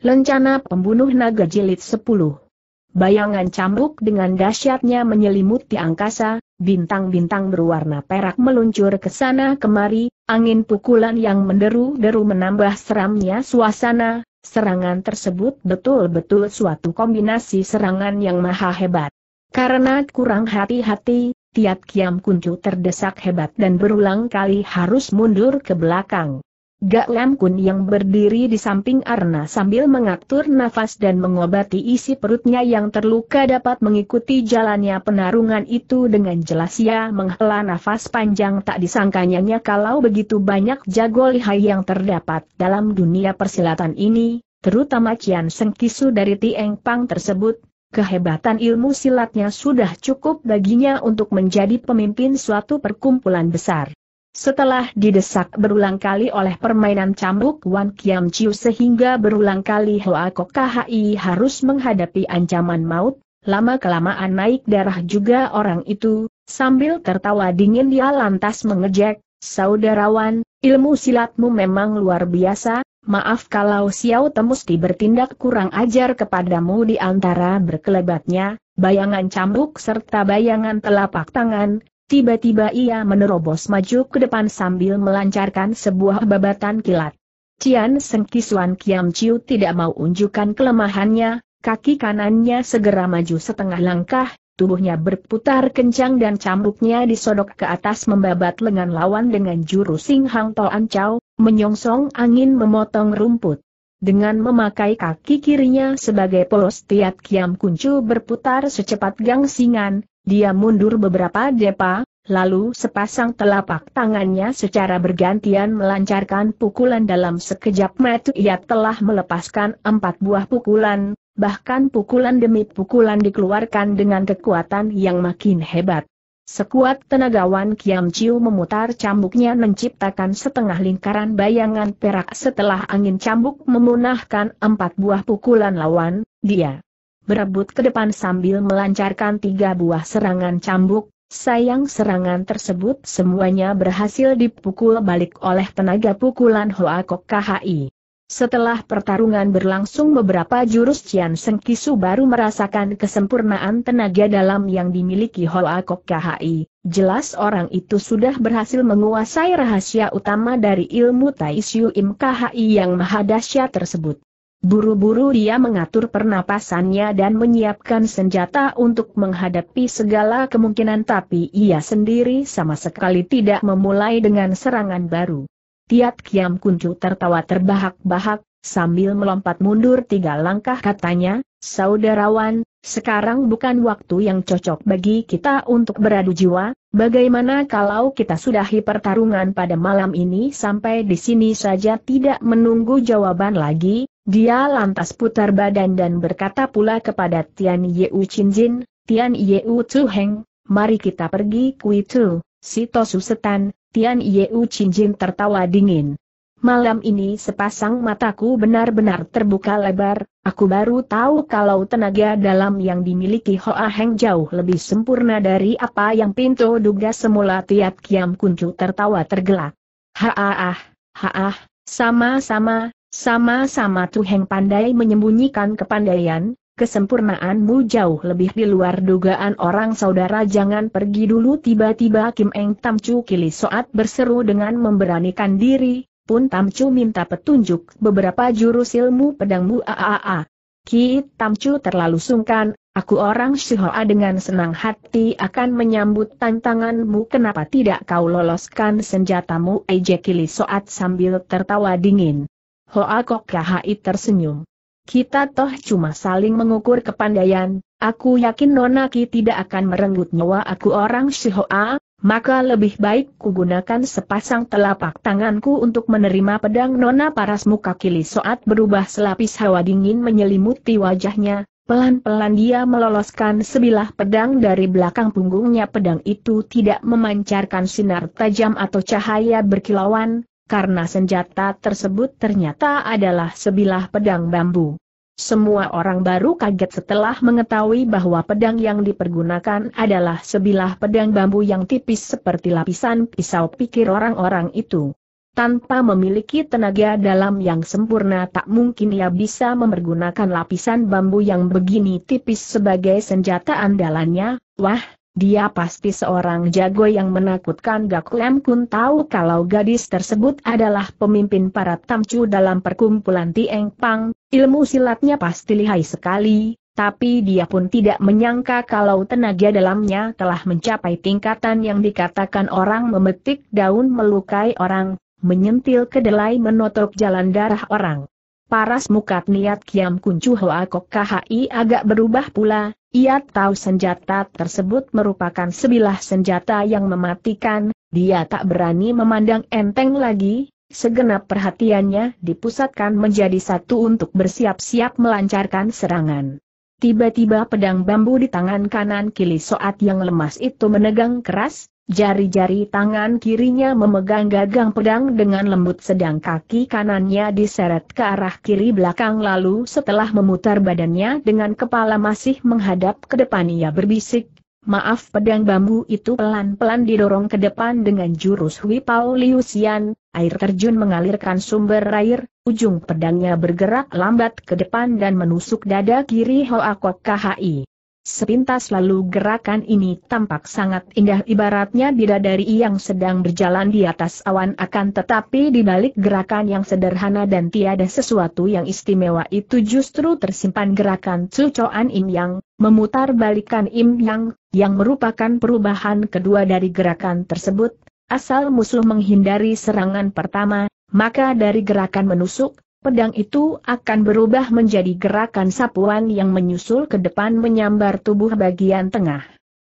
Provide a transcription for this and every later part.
Lencana Pembunuh Naga Jilid 10 Bayangan cambuk dengan dahsyatnya menyelimuti angkasa, bintang-bintang berwarna perak meluncur ke sana kemari, angin pukulan yang menderu-deru menambah seramnya suasana, serangan tersebut betul-betul suatu kombinasi serangan yang maha hebat. Karena kurang hati-hati, Tiat Kiam Kuncu terdesak hebat dan berulang kali harus mundur ke belakang. Gak Lam Kun yang berdiri di samping Arna sambil mengatur nafas dan mengobati isi perutnya yang terluka dapat mengikuti jalannya penarungan itu dengan jelas ia menghela nafas panjang tak disangkanya kalau begitu banyak jago lihai yang terdapat dalam dunia persilatan ini, terutama Kian Seng Kisu dari Tieng Pang tersebut, kehebatan ilmu silatnya sudah cukup baginya untuk menjadi pemimpin suatu perkumpulan besar. Setelah didesak berulang kali oleh permainan cambuk Wan Kiam Chiu sehingga berulang kali Hoa Kok KHI harus menghadapi ancaman maut, lama-kelamaan naik darah juga orang itu, sambil tertawa dingin dia lantas mengejek, Saudarawan, ilmu silatmu memang luar biasa, maaf kalau Xiao Temusti bertindak kurang ajar kepadamu di antara berkelebatnya, bayangan cambuk serta bayangan telapak tangan, Tiba-tiba ia menerobos maju ke depan sambil melancarkan sebuah babatan kilat. Cian Seng Kisuan Kiam Chiu tidak mau unjukkan kelemahannya, kaki kanannya segera maju setengah langkah, tubuhnya berputar kencang dan cambuknya disodok ke atas membabat lengan lawan dengan jurus Sing Hang Toan Chau, menyongsong angin memotong rumput. Dengan memakai kaki kirinya sebagai polos tiat Kiam Kuncu berputar secepat gang singan, dia mundur beberapa depa, lalu sepasang telapak tangannya secara bergantian melancarkan pukulan dalam sekejap mata ia telah melepaskan empat buah pukulan, bahkan pukulan demi pukulan dikeluarkan dengan kekuatan yang makin hebat. Sekuat tenagawan Kiam Chiu memutar cambuknya menciptakan setengah lingkaran bayangan perak setelah angin cambuk memunahkan empat buah pukulan lawan, dia berebut ke depan sambil melancarkan tiga buah serangan cambuk, sayang serangan tersebut semuanya berhasil dipukul balik oleh tenaga pukulan Kok KHI. Setelah pertarungan berlangsung beberapa jurus Cian Sengkisu baru merasakan kesempurnaan tenaga dalam yang dimiliki Kok KHI. Jelas orang itu sudah berhasil menguasai rahasia utama dari ilmu Tai Taisyu Im KHI yang mahadasya tersebut. Buru-buru dia mengatur pernapasannya dan menyiapkan senjata untuk menghadapi segala kemungkinan tapi ia sendiri sama sekali tidak memulai dengan serangan baru. Tiat Kiam Kuncu tertawa terbahak-bahak, sambil melompat mundur tiga langkah katanya, Saudarawan, sekarang bukan waktu yang cocok bagi kita untuk beradu jiwa, bagaimana kalau kita sudahi pertarungan pada malam ini sampai di sini saja tidak menunggu jawaban lagi, dia lantas putar badan dan berkata pula kepada Tian Yeu Chin Jin, Tian Yeu Chu Heng, mari kita pergi Kui Tu, si Tosu Setan, Tian Yeu Chin Jin tertawa dingin. Malam ini sepasang mataku benar-benar terbuka lebar, aku baru tahu kalau tenaga dalam yang dimiliki Hoa Heng jauh lebih sempurna dari apa yang pintu duga semula Tiat Kiam Kuncu tertawa tergelak. Haah, haah, sama-sama, sama-sama Tuheng pandai menyembunyikan kepandaian, kesempurnaanmu jauh lebih di luar dugaan orang saudara jangan pergi dulu tiba-tiba Kim Eng Tam Tamcu Kili Soat berseru dengan memberanikan diri, pun Tam Tamcu minta petunjuk beberapa jurus ilmu pedangmu aaa. Ki Tamcu terlalu sungkan, aku orang Shihoa dengan senang hati akan menyambut tantanganmu kenapa tidak kau loloskan senjatamu Eje Kili Soat sambil tertawa dingin. Hoa Kok Kahai tersenyum. Kita toh cuma saling mengukur kepandaian, aku yakin Nonaki tidak akan merenggut nyawa aku orang si maka lebih baik kugunakan sepasang telapak tanganku untuk menerima pedang Nona Paras muka kili Saat berubah selapis hawa dingin menyelimuti wajahnya, pelan-pelan dia meloloskan sebilah pedang dari belakang punggungnya pedang itu tidak memancarkan sinar tajam atau cahaya berkilauan, karena senjata tersebut ternyata adalah sebilah pedang bambu. Semua orang baru kaget setelah mengetahui bahwa pedang yang dipergunakan adalah sebilah pedang bambu yang tipis seperti lapisan pisau pikir orang-orang itu. Tanpa memiliki tenaga dalam yang sempurna tak mungkin ia bisa memergunakan lapisan bambu yang begini tipis sebagai senjata andalannya, wah, dia pasti seorang jago yang menakutkan Gak Lem Kun tahu kalau gadis tersebut adalah pemimpin para tamcu dalam perkumpulan Tieng Pang, ilmu silatnya pasti lihai sekali, tapi dia pun tidak menyangka kalau tenaga dalamnya telah mencapai tingkatan yang dikatakan orang memetik daun melukai orang, menyentil kedelai menotok jalan darah orang. Paras mukat niat Kiam kun chu Hoa Kok I agak berubah pula, ia tahu senjata tersebut merupakan sebilah senjata yang mematikan, dia tak berani memandang enteng lagi, segenap perhatiannya dipusatkan menjadi satu untuk bersiap-siap melancarkan serangan. Tiba-tiba pedang bambu di tangan kanan kili soat yang lemas itu menegang keras, Jari-jari tangan kirinya memegang gagang pedang dengan lembut sedang kaki kanannya diseret ke arah kiri belakang lalu setelah memutar badannya dengan kepala masih menghadap ke depan ia berbisik, Maaf pedang bambu itu pelan-pelan didorong ke depan dengan jurus Hui Pao Liusian, air terjun mengalirkan sumber air, ujung pedangnya bergerak lambat ke depan dan menusuk dada kiri Hoa Kok KHI. Sepintas lalu gerakan ini tampak sangat indah ibaratnya bidadari yang sedang berjalan di atas awan akan tetapi di balik gerakan yang sederhana dan tiada sesuatu yang istimewa itu justru tersimpan gerakan cucoan Im Yang, memutar balikan Im Yang, yang merupakan perubahan kedua dari gerakan tersebut, asal musuh menghindari serangan pertama, maka dari gerakan menusuk, Pedang itu akan berubah menjadi gerakan sapuan yang menyusul ke depan menyambar tubuh bagian tengah.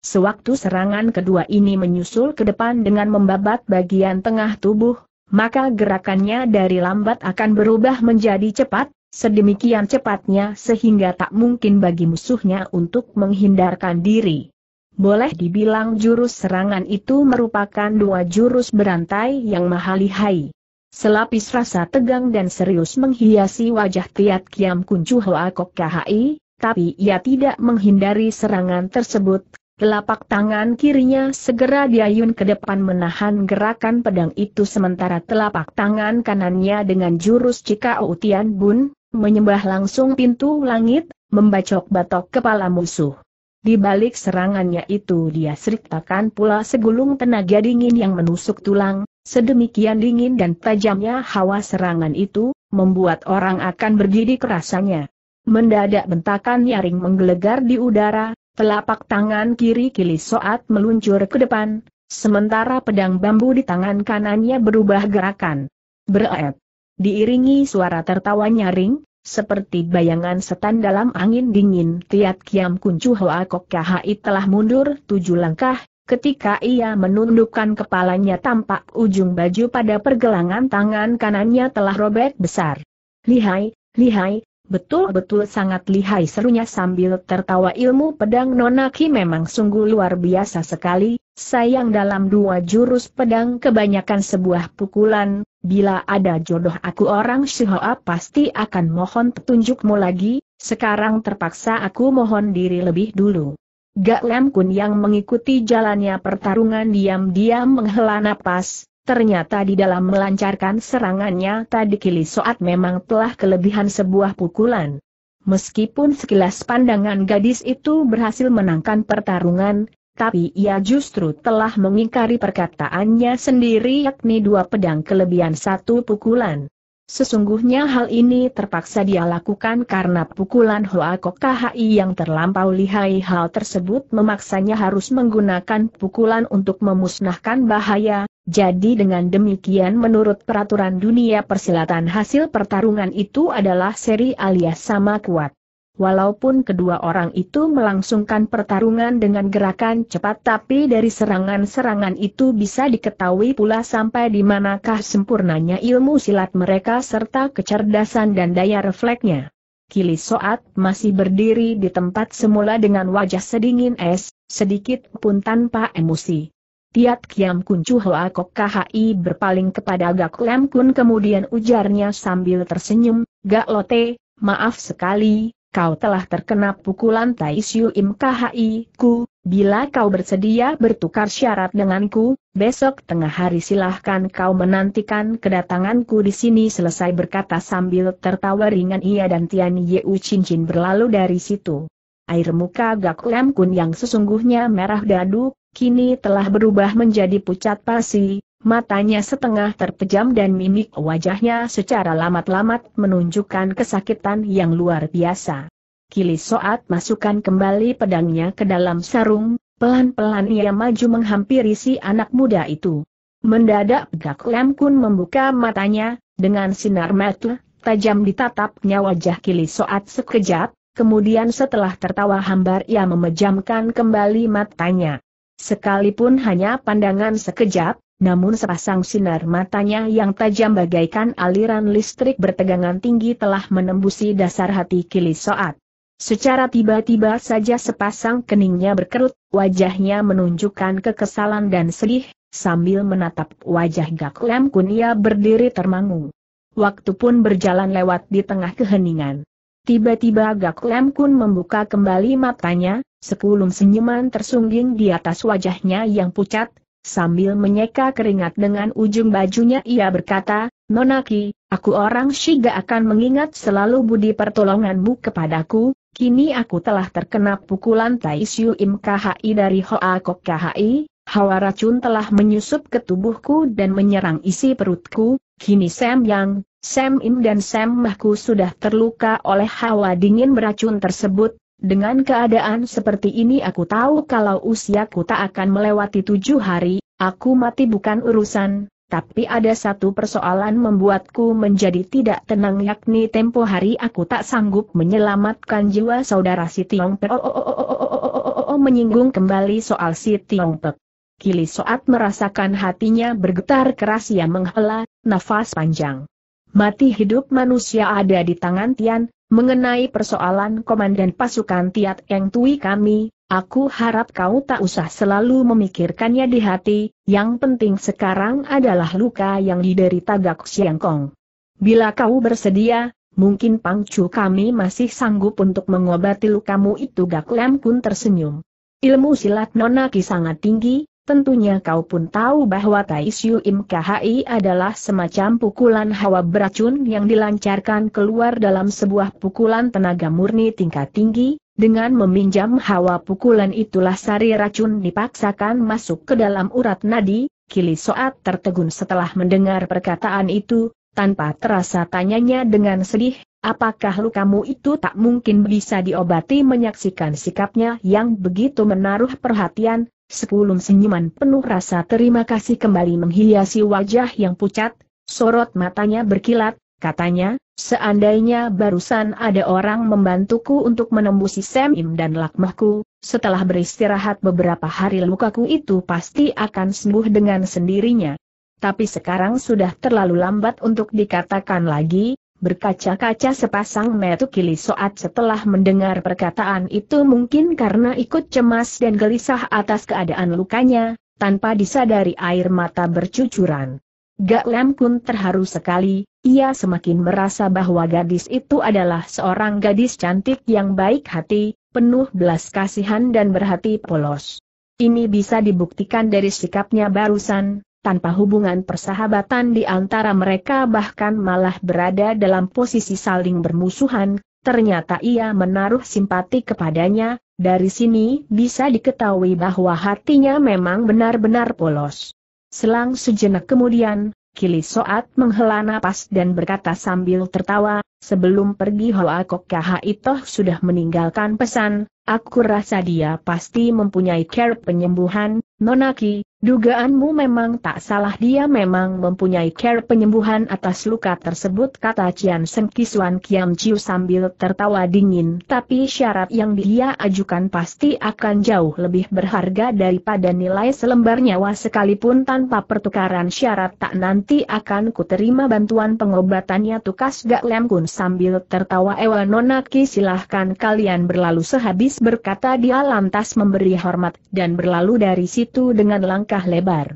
Sewaktu serangan kedua ini menyusul ke depan dengan membabat bagian tengah tubuh, maka gerakannya dari lambat akan berubah menjadi cepat, sedemikian cepatnya sehingga tak mungkin bagi musuhnya untuk menghindarkan diri. Boleh dibilang jurus serangan itu merupakan dua jurus berantai yang mahalihai. Selapis rasa tegang dan serius menghiasi wajah Tiat Kiam Kuncu Hoa Kok KHI, tapi ia tidak menghindari serangan tersebut. Telapak tangan kirinya segera diayun ke depan menahan gerakan pedang itu sementara telapak tangan kanannya dengan jurus Cikau Tian Bun, menyembah langsung pintu langit, membacok batok kepala musuh. Di balik serangannya itu dia seritakan pula segulung tenaga dingin yang menusuk tulang, Sedemikian dingin dan tajamnya hawa serangan itu, membuat orang akan berdiri kerasanya. Mendadak bentakan nyaring menggelegar di udara, telapak tangan kiri kili soat meluncur ke depan, sementara pedang bambu di tangan kanannya berubah gerakan. Beret. Diiringi suara tertawa nyaring, seperti bayangan setan dalam angin dingin, Tiat Kiam Kuncu Hoa Kok Kahai telah mundur tujuh langkah, Ketika ia menundukkan kepalanya tampak ujung baju pada pergelangan tangan kanannya telah robek besar. Lihai, lihai, betul-betul sangat lihai serunya sambil tertawa ilmu pedang nonaki memang sungguh luar biasa sekali, sayang dalam dua jurus pedang kebanyakan sebuah pukulan, bila ada jodoh aku orang Shihoa pasti akan mohon petunjukmu lagi, sekarang terpaksa aku mohon diri lebih dulu. Gak Lem Kun yang mengikuti jalannya pertarungan diam-diam menghela napas, ternyata di dalam melancarkan serangannya tadi Kili Soat memang telah kelebihan sebuah pukulan. Meskipun sekilas pandangan gadis itu berhasil menangkan pertarungan, tapi ia justru telah mengingkari perkataannya sendiri yakni dua pedang kelebihan satu pukulan. Sesungguhnya hal ini terpaksa dia lakukan karena pukulan Hoa Kokahi yang terlampau lihai hal tersebut memaksanya harus menggunakan pukulan untuk memusnahkan bahaya, jadi dengan demikian menurut peraturan dunia persilatan hasil pertarungan itu adalah seri alias sama kuat. Walaupun kedua orang itu melangsungkan pertarungan dengan gerakan cepat tapi dari serangan-serangan itu bisa diketahui pula sampai di manakah sempurnanya ilmu silat mereka serta kecerdasan dan daya refleksnya. Kili Soat masih berdiri di tempat semula dengan wajah sedingin es, sedikit pun tanpa emosi. Tiat Kiam Kuncu Hoa Kok KHI berpaling kepada Gak Lem Kun kemudian ujarnya sambil tersenyum, Gak Lote, maaf sekali, kau telah terkena pukulan Tai Siu Im Khai ku, bila kau bersedia bertukar syarat denganku, besok tengah hari silahkan kau menantikan kedatanganku di sini selesai berkata sambil tertawa ringan ia dan Tian Yeu cincin berlalu dari situ. Air muka Gak Lem Kun yang sesungguhnya merah dadu, kini telah berubah menjadi pucat pasi, Matanya setengah terpejam dan mimik wajahnya secara lamat-lamat menunjukkan kesakitan yang luar biasa. Kili Soat masukkan kembali pedangnya ke dalam sarung, pelan-pelan ia maju menghampiri si anak muda itu. Mendadak Gak Lem Kun membuka matanya, dengan sinar mata tajam ditatapnya wajah Kili Soat sekejap, kemudian setelah tertawa hambar ia memejamkan kembali matanya. Sekalipun hanya pandangan sekejap, namun sepasang sinar matanya yang tajam bagaikan aliran listrik bertegangan tinggi telah menembusi dasar hati Kili Soat. Secara tiba-tiba saja sepasang keningnya berkerut, wajahnya menunjukkan kekesalan dan sedih, sambil menatap wajah Gak Lam Kun ia berdiri termangu. Waktu pun berjalan lewat di tengah keheningan. Tiba-tiba Gak Lam Kun membuka kembali matanya, sekulum senyuman tersungging di atas wajahnya yang pucat, Sambil menyeka keringat dengan ujung bajunya ia berkata, Nonaki, aku orang Shiga akan mengingat selalu budi pertolonganmu kepadaku, kini aku telah terkena pukulan Taishu Im KHI dari Hoa Kok KHI, hawa racun telah menyusup ke tubuhku dan menyerang isi perutku, kini Sam Yang, Sam Im dan Sam Mahku sudah terluka oleh hawa dingin beracun tersebut, dengan keadaan seperti ini aku tahu kalau usiaku tak akan melewati tujuh hari, aku mati bukan urusan, tapi ada satu persoalan membuatku menjadi tidak tenang yakni tempo hari aku tak sanggup menyelamatkan jiwa saudara si Tiong Pek. Oh, oh, oh, oh, oh, oh, oh, oh, oh menyinggung kembali soal si Tiong Pek. Kili Soat merasakan hatinya bergetar keras ia menghela, nafas panjang. Mati hidup manusia ada di tangan Tian, Mengenai persoalan komandan pasukan Tiat Eng Tui kami, aku harap kau tak usah selalu memikirkannya di hati, yang penting sekarang adalah luka yang diderita Gak Kong. Bila kau bersedia, mungkin pangcu kami masih sanggup untuk mengobati lukamu itu Gak Lem Kun tersenyum. Ilmu silat Nona Ki sangat tinggi, Tentunya kau pun tahu bahwa Tai Siu Im KHI adalah semacam pukulan hawa beracun yang dilancarkan keluar dalam sebuah pukulan tenaga murni tingkat tinggi, dengan meminjam hawa pukulan itulah sari racun dipaksakan masuk ke dalam urat nadi, Kili Soat tertegun setelah mendengar perkataan itu, tanpa terasa tanyanya dengan sedih, apakah lukamu itu tak mungkin bisa diobati menyaksikan sikapnya yang begitu menaruh perhatian, sekulum senyuman penuh rasa terima kasih kembali menghiasi wajah yang pucat, sorot matanya berkilat, katanya, seandainya barusan ada orang membantuku untuk menembusi Semim dan Lakmahku, setelah beristirahat beberapa hari lukaku itu pasti akan sembuh dengan sendirinya. Tapi sekarang sudah terlalu lambat untuk dikatakan lagi, Berkaca-kaca sepasang metu kili soat setelah mendengar perkataan itu mungkin karena ikut cemas dan gelisah atas keadaan lukanya, tanpa disadari air mata bercucuran. Gak Lem Kun terharu sekali, ia semakin merasa bahwa gadis itu adalah seorang gadis cantik yang baik hati, penuh belas kasihan dan berhati polos. Ini bisa dibuktikan dari sikapnya barusan, tanpa hubungan persahabatan di antara mereka bahkan malah berada dalam posisi saling bermusuhan, ternyata ia menaruh simpati kepadanya, dari sini bisa diketahui bahwa hatinya memang benar-benar polos. Selang sejenak kemudian, Kili Soat menghela napas dan berkata sambil tertawa, sebelum pergi Hoa Kok Itoh sudah meninggalkan pesan, aku rasa dia pasti mempunyai care penyembuhan, Nonaki, Dugaanmu memang tak salah dia memang mempunyai care penyembuhan atas luka tersebut kata Cian Seng Kisuan Kiam Chiu sambil tertawa dingin tapi syarat yang dia ajukan pasti akan jauh lebih berharga daripada nilai selembar nyawa sekalipun tanpa pertukaran syarat tak nanti akan kuterima bantuan pengobatannya tukas Gak Lem Kun sambil tertawa Ewa Nonaki silahkan kalian berlalu sehabis berkata dia lantas memberi hormat dan berlalu dari situ dengan langkah melangkah lebar.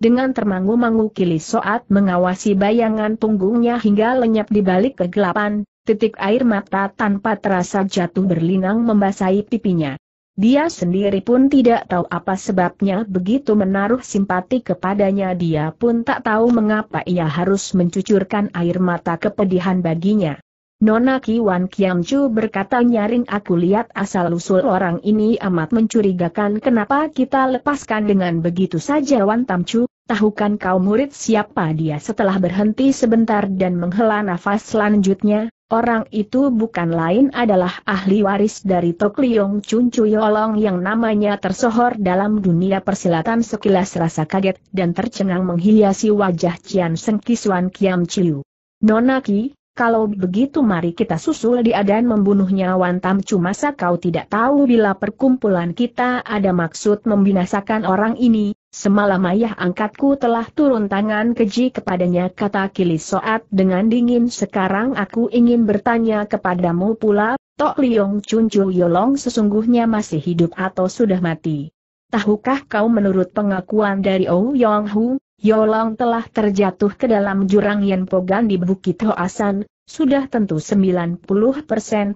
Dengan termangu-mangu kili soat mengawasi bayangan punggungnya hingga lenyap di balik kegelapan, titik air mata tanpa terasa jatuh berlinang membasahi pipinya. Dia sendiri pun tidak tahu apa sebabnya begitu menaruh simpati kepadanya dia pun tak tahu mengapa ia harus mencucurkan air mata kepedihan baginya. Nona Kiwan Kiamcu berkata nyaring aku lihat asal-usul orang ini amat mencurigakan kenapa kita lepaskan dengan begitu saja Wan Tamcu, tahukan kau murid siapa dia setelah berhenti sebentar dan menghela nafas selanjutnya, orang itu bukan lain adalah ahli waris dari Tok Liong Chun Chuyolong yang namanya tersohor dalam dunia persilatan sekilas rasa kaget dan tercengang menghiasi wajah Cian Seng Kiam Kiamcu. Nona Ki, kalau begitu mari kita susul dia dan membunuhnya Wantam cuma kau tidak tahu bila perkumpulan kita ada maksud membinasakan orang ini, semalam ayah angkatku telah turun tangan keji kepadanya kata Kilis Soat dengan dingin sekarang aku ingin bertanya kepadamu pula, Tok Liong Chun Chu Yolong sesungguhnya masih hidup atau sudah mati? Tahukah kau menurut pengakuan dari Oh Yong Hu, Yolong telah terjatuh ke dalam jurang Yen Pogan di Bukit Hoasan, sudah tentu 90%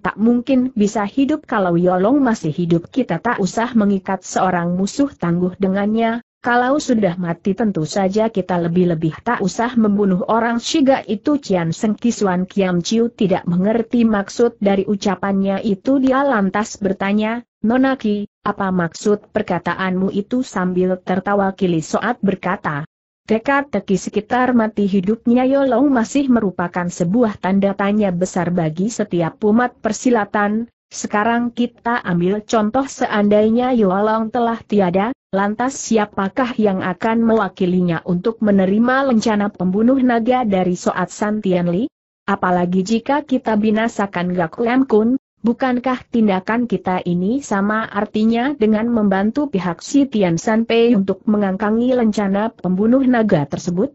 tak mungkin bisa hidup kalau Yolong masih hidup kita tak usah mengikat seorang musuh tangguh dengannya, kalau sudah mati tentu saja kita lebih-lebih tak usah membunuh orang Shiga itu Cian Seng Kiswan Kiam Chiu tidak mengerti maksud dari ucapannya itu dia lantas bertanya, Nonaki, apa maksud perkataanmu itu sambil tertawa kili soat berkata, Teka-teki sekitar mati hidupnya Yolong masih merupakan sebuah tanda tanya besar bagi setiap umat persilatan. Sekarang kita ambil contoh seandainya Yolong telah tiada, lantas siapakah yang akan mewakilinya untuk menerima lencana pembunuh naga dari Soat Santianli? Apalagi jika kita binasakan Gak Lem Kun, Bukankah tindakan kita ini sama artinya dengan membantu pihak si Tian Sanpei untuk mengangkangi lencana pembunuh naga tersebut?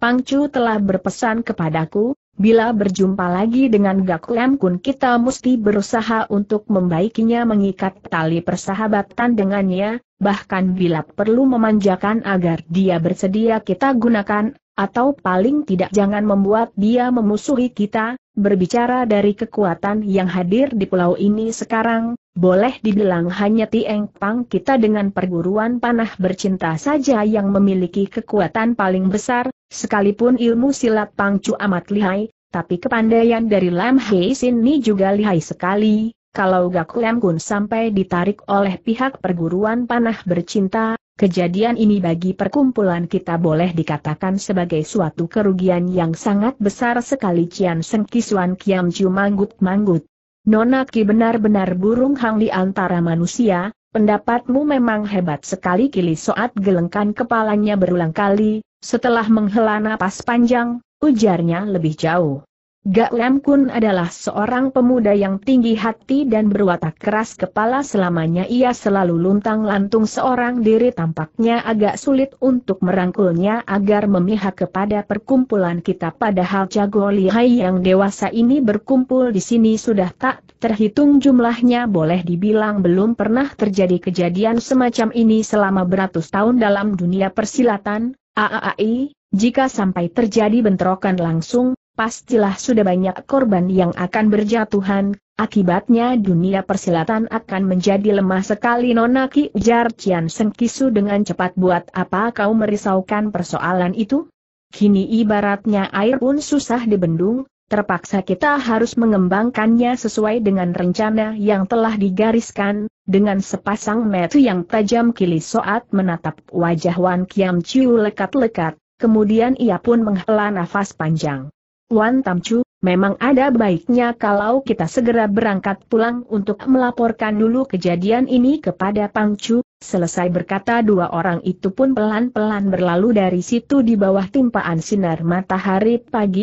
Pangcu telah berpesan kepadaku, bila berjumpa lagi dengan Gak Lam Kun kita mesti berusaha untuk membaikinya mengikat tali persahabatan dengannya, bahkan bila perlu memanjakan agar dia bersedia kita gunakan atau paling tidak jangan membuat dia memusuhi kita, berbicara dari kekuatan yang hadir di pulau ini sekarang, boleh dibilang hanya Tieng Pang kita dengan perguruan panah bercinta saja yang memiliki kekuatan paling besar, sekalipun ilmu silat Pang Chu amat lihai, tapi kepandaian dari Lam Hei Sin ini juga lihai sekali, kalau Gak Lam Kun sampai ditarik oleh pihak perguruan panah bercinta, Kejadian ini bagi perkumpulan kita boleh dikatakan sebagai suatu kerugian yang sangat besar sekali Cian Seng Kisuan Kiam Ju manggut-manggut. Nona benar-benar burung hang di antara manusia, pendapatmu memang hebat sekali Kili Soat gelengkan kepalanya berulang kali, setelah menghela napas panjang, ujarnya lebih jauh. Gak Lam Kun adalah seorang pemuda yang tinggi hati dan berwatak keras kepala selamanya ia selalu luntang-lantung seorang diri tampaknya agak sulit untuk merangkulnya agar memihak kepada perkumpulan kita padahal jago lihai yang dewasa ini berkumpul di sini sudah tak terhitung jumlahnya boleh dibilang belum pernah terjadi kejadian semacam ini selama beratus tahun dalam dunia persilatan, AAI, jika sampai terjadi bentrokan langsung, pastilah sudah banyak korban yang akan berjatuhan, akibatnya dunia persilatan akan menjadi lemah sekali Nonaki Ki ujar Cian Sengkisu dengan cepat buat apa kau merisaukan persoalan itu? Kini ibaratnya air pun susah dibendung, terpaksa kita harus mengembangkannya sesuai dengan rencana yang telah digariskan, dengan sepasang metu yang tajam kili soat menatap wajah Wan Kiam Chiu lekat-lekat, kemudian ia pun menghela nafas panjang. Wan Tamcu, memang ada baiknya kalau kita segera berangkat pulang untuk melaporkan dulu kejadian ini kepada Pangcu, selesai berkata dua orang itu pun pelan-pelan berlalu dari situ di bawah timpaan sinar matahari pagi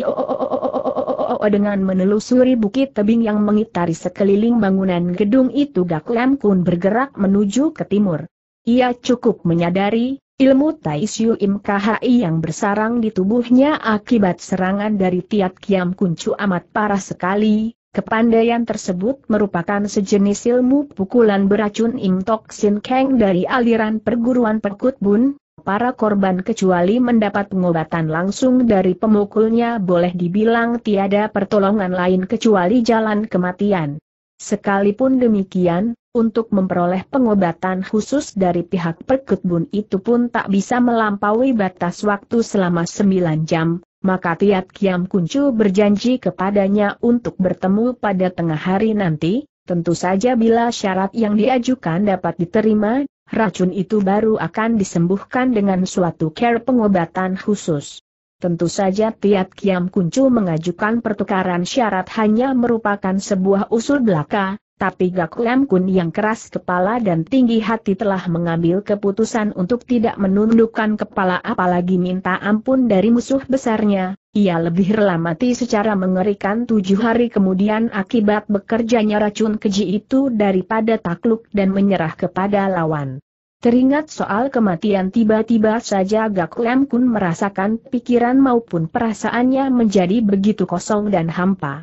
dengan menelusuri bukit tebing yang mengitari sekeliling bangunan gedung itu Gak Lam Kun bergerak menuju ke timur. Ia cukup menyadari Ilmu Tai Siu Im KHI yang bersarang di tubuhnya akibat serangan dari Tiat Kiam Kuncu amat parah sekali, kepandaian tersebut merupakan sejenis ilmu pukulan beracun Im Tok Sin Keng dari aliran perguruan Perkut Bun, para korban kecuali mendapat pengobatan langsung dari pemukulnya boleh dibilang tiada pertolongan lain kecuali jalan kematian. Sekalipun demikian, untuk memperoleh pengobatan khusus dari pihak perkebun itu pun tak bisa melampaui batas waktu selama 9 jam, maka Tiat Kiam Kuncu berjanji kepadanya untuk bertemu pada tengah hari nanti, tentu saja bila syarat yang diajukan dapat diterima, racun itu baru akan disembuhkan dengan suatu care pengobatan khusus. Tentu saja Tiat Kiam Kuncu mengajukan pertukaran syarat hanya merupakan sebuah usul belaka, tapi Gak Lem Kun yang keras kepala dan tinggi hati telah mengambil keputusan untuk tidak menundukkan kepala apalagi minta ampun dari musuh besarnya, ia lebih rela mati secara mengerikan tujuh hari kemudian akibat bekerjanya racun keji itu daripada takluk dan menyerah kepada lawan. Teringat soal kematian tiba-tiba saja Gak Lem Kun merasakan pikiran maupun perasaannya menjadi begitu kosong dan hampa.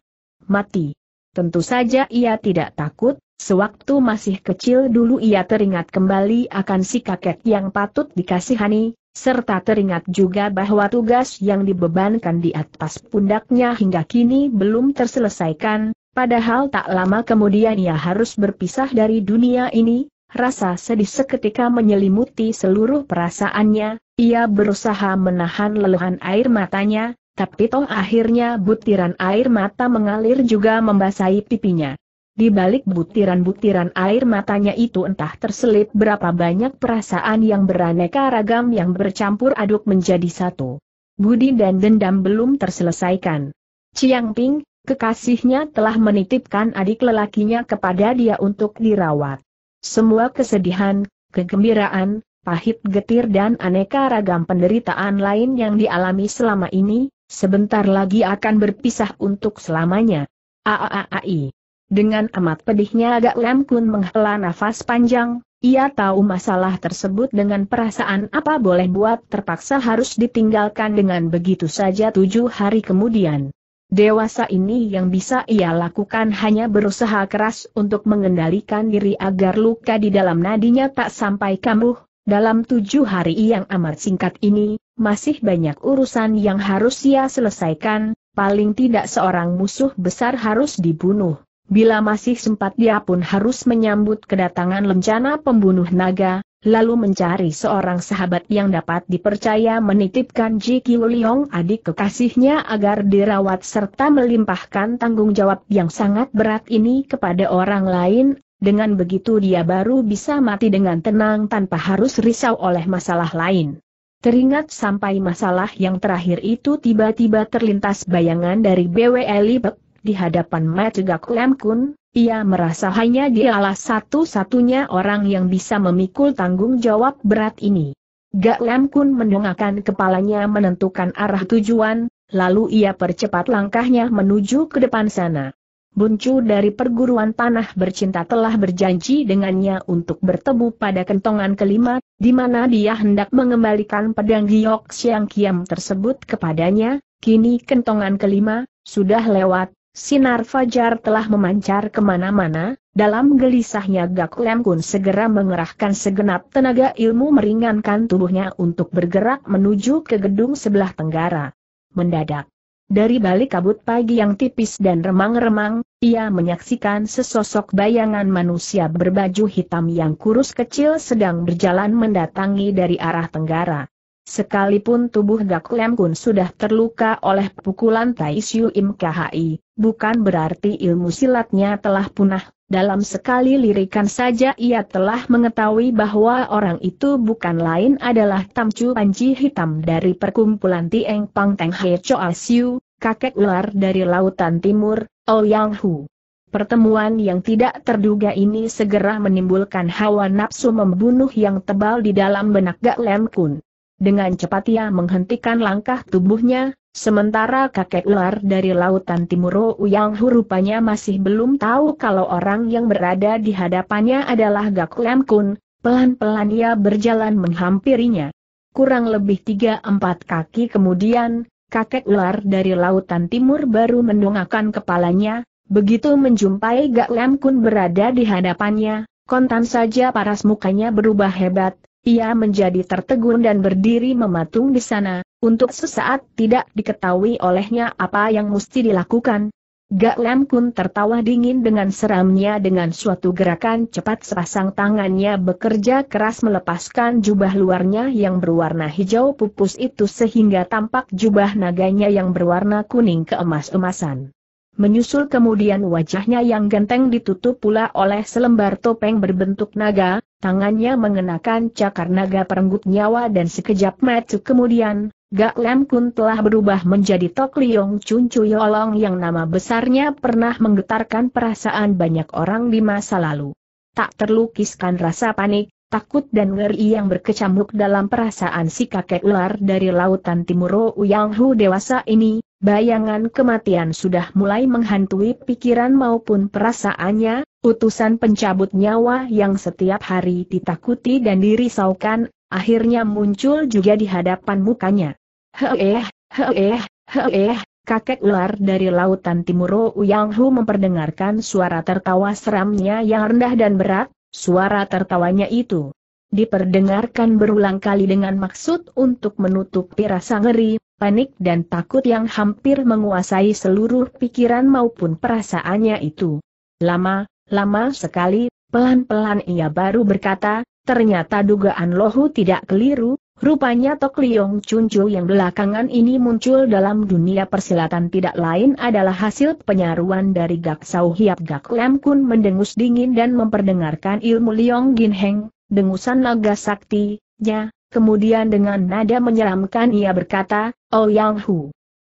Mati. Tentu saja ia tidak takut, sewaktu masih kecil dulu ia teringat kembali akan si kakek yang patut dikasihani, serta teringat juga bahwa tugas yang dibebankan di atas pundaknya hingga kini belum terselesaikan, padahal tak lama kemudian ia harus berpisah dari dunia ini, rasa sedih seketika menyelimuti seluruh perasaannya, ia berusaha menahan leluhan air matanya, tapi toh akhirnya butiran air mata mengalir juga membasahi pipinya. Di balik butiran-butiran air matanya itu entah terselip berapa banyak perasaan yang beraneka ragam yang bercampur aduk menjadi satu. Budi dan dendam belum terselesaikan. Chiang Ping, kekasihnya telah menitipkan adik lelakinya kepada dia untuk dirawat. Semua kesedihan, kegembiraan, pahit getir dan aneka ragam penderitaan lain yang dialami selama ini, Sebentar lagi akan berpisah untuk selamanya. Aaai. Dengan amat pedihnya agak Lam Kun menghela nafas panjang, ia tahu masalah tersebut dengan perasaan apa boleh buat terpaksa harus ditinggalkan dengan begitu saja tujuh hari kemudian. Dewasa ini yang bisa ia lakukan hanya berusaha keras untuk mengendalikan diri agar luka di dalam nadinya tak sampai kambuh. Dalam tujuh hari yang amat singkat ini, masih banyak urusan yang harus ia selesaikan, paling tidak seorang musuh besar harus dibunuh. Bila masih sempat dia pun harus menyambut kedatangan lencana pembunuh naga, lalu mencari seorang sahabat yang dapat dipercaya menitipkan Ji Liong adik kekasihnya agar dirawat serta melimpahkan tanggung jawab yang sangat berat ini kepada orang lain, dengan begitu dia baru bisa mati dengan tenang tanpa harus risau oleh masalah lain. Teringat sampai masalah yang terakhir itu tiba-tiba terlintas bayangan dari BWE Libek, di hadapan Matugak Lem Kun, ia merasa hanya dialah satu-satunya orang yang bisa memikul tanggung jawab berat ini. Gak Lem Kun mendongakkan kepalanya menentukan arah tujuan, lalu ia percepat langkahnya menuju ke depan sana. Buncu dari perguruan panah bercinta telah berjanji dengannya untuk bertemu pada kentongan kelima, di mana dia hendak mengembalikan pedang Giok Siang Kiam tersebut kepadanya, kini kentongan kelima, sudah lewat, sinar fajar telah memancar kemana-mana, dalam gelisahnya Gak Lem Kun segera mengerahkan segenap tenaga ilmu meringankan tubuhnya untuk bergerak menuju ke gedung sebelah tenggara. Mendadak, dari balik kabut pagi yang tipis dan remang-remang, ia menyaksikan sesosok bayangan manusia berbaju hitam yang kurus kecil sedang berjalan mendatangi dari arah tenggara. Sekalipun tubuh Gak Lem Kun sudah terluka oleh pukulan Tai Siu Im KHI, bukan berarti ilmu silatnya telah punah, dalam sekali lirikan saja ia telah mengetahui bahwa orang itu bukan lain adalah Tamcu Panji Hitam dari perkumpulan Tieng Pang Teng He cho asiu kakek ular dari Lautan Timur, Ouyang Hu. Pertemuan yang tidak terduga ini segera menimbulkan hawa nafsu membunuh yang tebal di dalam benak Gak Lem Kun. Dengan cepat ia menghentikan langkah tubuhnya, Sementara kakek ular dari lautan Timur Yang rupanya masih belum tahu kalau orang yang berada di hadapannya adalah Gak Lam Kun, pelan-pelan ia berjalan menghampirinya. Kurang lebih tiga empat kaki kemudian, kakek ular dari lautan timur baru mendongakkan kepalanya, begitu menjumpai Gak Lam Kun berada di hadapannya, kontan saja paras mukanya berubah hebat, ia menjadi tertegun dan berdiri mematung di sana, untuk sesaat tidak diketahui olehnya apa yang mesti dilakukan. Gak Lam Kun tertawa dingin dengan seramnya dengan suatu gerakan cepat sepasang tangannya bekerja keras melepaskan jubah luarnya yang berwarna hijau pupus itu sehingga tampak jubah naganya yang berwarna kuning keemas-emasan. Menyusul kemudian wajahnya yang genteng ditutup pula oleh selembar topeng berbentuk naga, tangannya mengenakan cakar naga perenggut nyawa dan sekejap matu kemudian, Gak Lem Kun telah berubah menjadi Tok Liong Chun Chuyolong yang nama besarnya pernah menggetarkan perasaan banyak orang di masa lalu. Tak terlukiskan rasa panik, takut dan ngeri yang berkecamuk dalam perasaan si kakek ular dari lautan timur Uyang Hu dewasa ini, Bayangan kematian sudah mulai menghantui pikiran maupun perasaannya, utusan pencabut nyawa yang setiap hari ditakuti dan dirisaukan, akhirnya muncul juga di hadapan mukanya. Heeh, heeh, heeh, kakek ular dari lautan timur Uyang Hu memperdengarkan suara tertawa seramnya yang rendah dan berat, suara tertawanya itu diperdengarkan berulang kali dengan maksud untuk menutupi rasa ngeri, panik dan takut yang hampir menguasai seluruh pikiran maupun perasaannya itu. Lama, lama sekali, pelan-pelan ia baru berkata, ternyata dugaan Lohu tidak keliru, Rupanya Tok Liong Chunju yang belakangan ini muncul dalam dunia persilatan tidak lain adalah hasil penyaruan dari Gak Sau Hiap Gak Lem Kun mendengus dingin dan memperdengarkan ilmu Liong Gin Heng, dengusan naga sakti kemudian dengan nada menyeramkan ia berkata, Oh Yang Hu,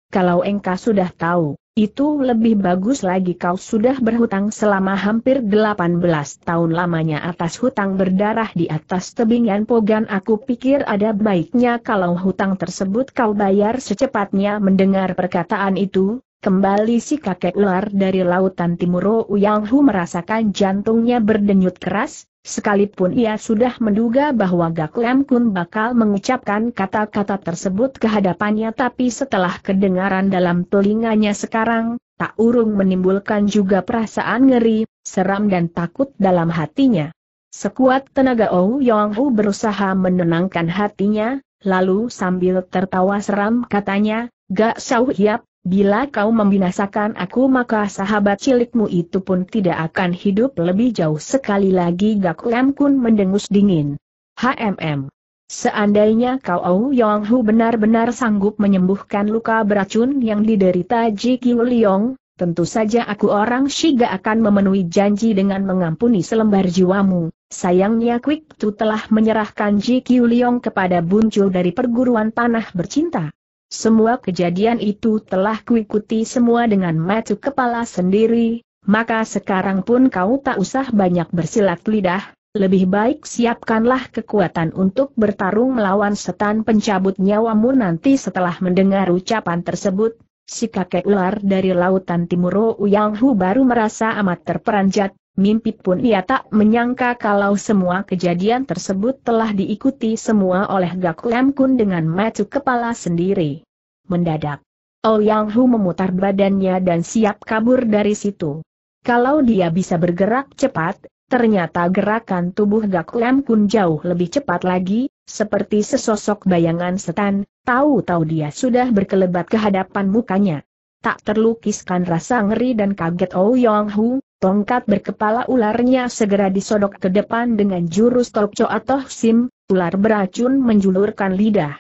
kalau engkau sudah tahu, itu lebih bagus lagi kau sudah berhutang selama hampir 18 tahun lamanya atas hutang berdarah di atas tebingan pogan aku pikir ada baiknya kalau hutang tersebut kau bayar secepatnya mendengar perkataan itu, kembali si kakek ular dari lautan timur Uyang Hu merasakan jantungnya berdenyut keras, Sekalipun ia sudah menduga bahwa Gak Lam Kun bakal mengucapkan kata-kata tersebut kehadapannya, tapi setelah kedengaran dalam telinganya sekarang, tak urung menimbulkan juga perasaan ngeri, seram dan takut dalam hatinya. Sekuat tenaga Oh Yong Hu berusaha menenangkan hatinya, lalu sambil tertawa seram katanya, Gak Xiao Hiap, Bila kau membinasakan aku maka sahabat cilikmu itu pun tidak akan hidup lebih jauh sekali lagi Gak Lem Kun mendengus dingin. HMM. Seandainya kau Au Yong Hu benar-benar sanggup menyembuhkan luka beracun yang diderita Ji Kiu Liong, tentu saja aku orang Shiga akan memenuhi janji dengan mengampuni selembar jiwamu. Sayangnya Quick Tu telah menyerahkan Ji Kiu Liong kepada buncul dari perguruan panah bercinta. Semua kejadian itu telah kuikuti semua dengan mata kepala sendiri, maka sekarang pun kau tak usah banyak bersilat lidah, lebih baik siapkanlah kekuatan untuk bertarung melawan setan pencabut nyawamu nanti setelah mendengar ucapan tersebut. Si kakek ular dari lautan timur Yang Hu baru merasa amat terperanjat, mimpi pun ia tak menyangka kalau semua kejadian tersebut telah diikuti semua oleh Gak Lam Kun dengan maju kepala sendiri. Mendadak, Oh Yang Hu memutar badannya dan siap kabur dari situ. Kalau dia bisa bergerak cepat, ternyata gerakan tubuh Gak Lam Kun jauh lebih cepat lagi, seperti sesosok bayangan setan, tahu-tahu dia sudah berkelebat ke hadapan mukanya. Tak terlukiskan rasa ngeri dan kaget Oh Yang Hu, Tongkat berkepala ularnya segera disodok ke depan dengan jurus tokco atau sim, ular beracun menjulurkan lidah.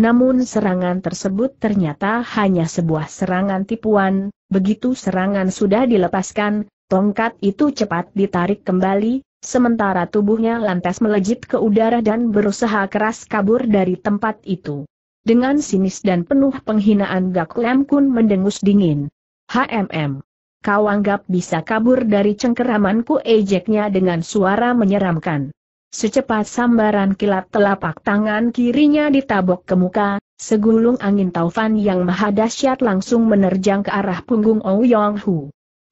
Namun serangan tersebut ternyata hanya sebuah serangan tipuan, begitu serangan sudah dilepaskan, tongkat itu cepat ditarik kembali, sementara tubuhnya lantas melejit ke udara dan berusaha keras kabur dari tempat itu. Dengan sinis dan penuh penghinaan Gak Lem Kun mendengus dingin. HMM kau anggap bisa kabur dari cengkeramanku ejeknya dengan suara menyeramkan. Secepat sambaran kilat telapak tangan kirinya ditabok ke muka, segulung angin taufan yang maha dahsyat langsung menerjang ke arah punggung Ou Yong Hu.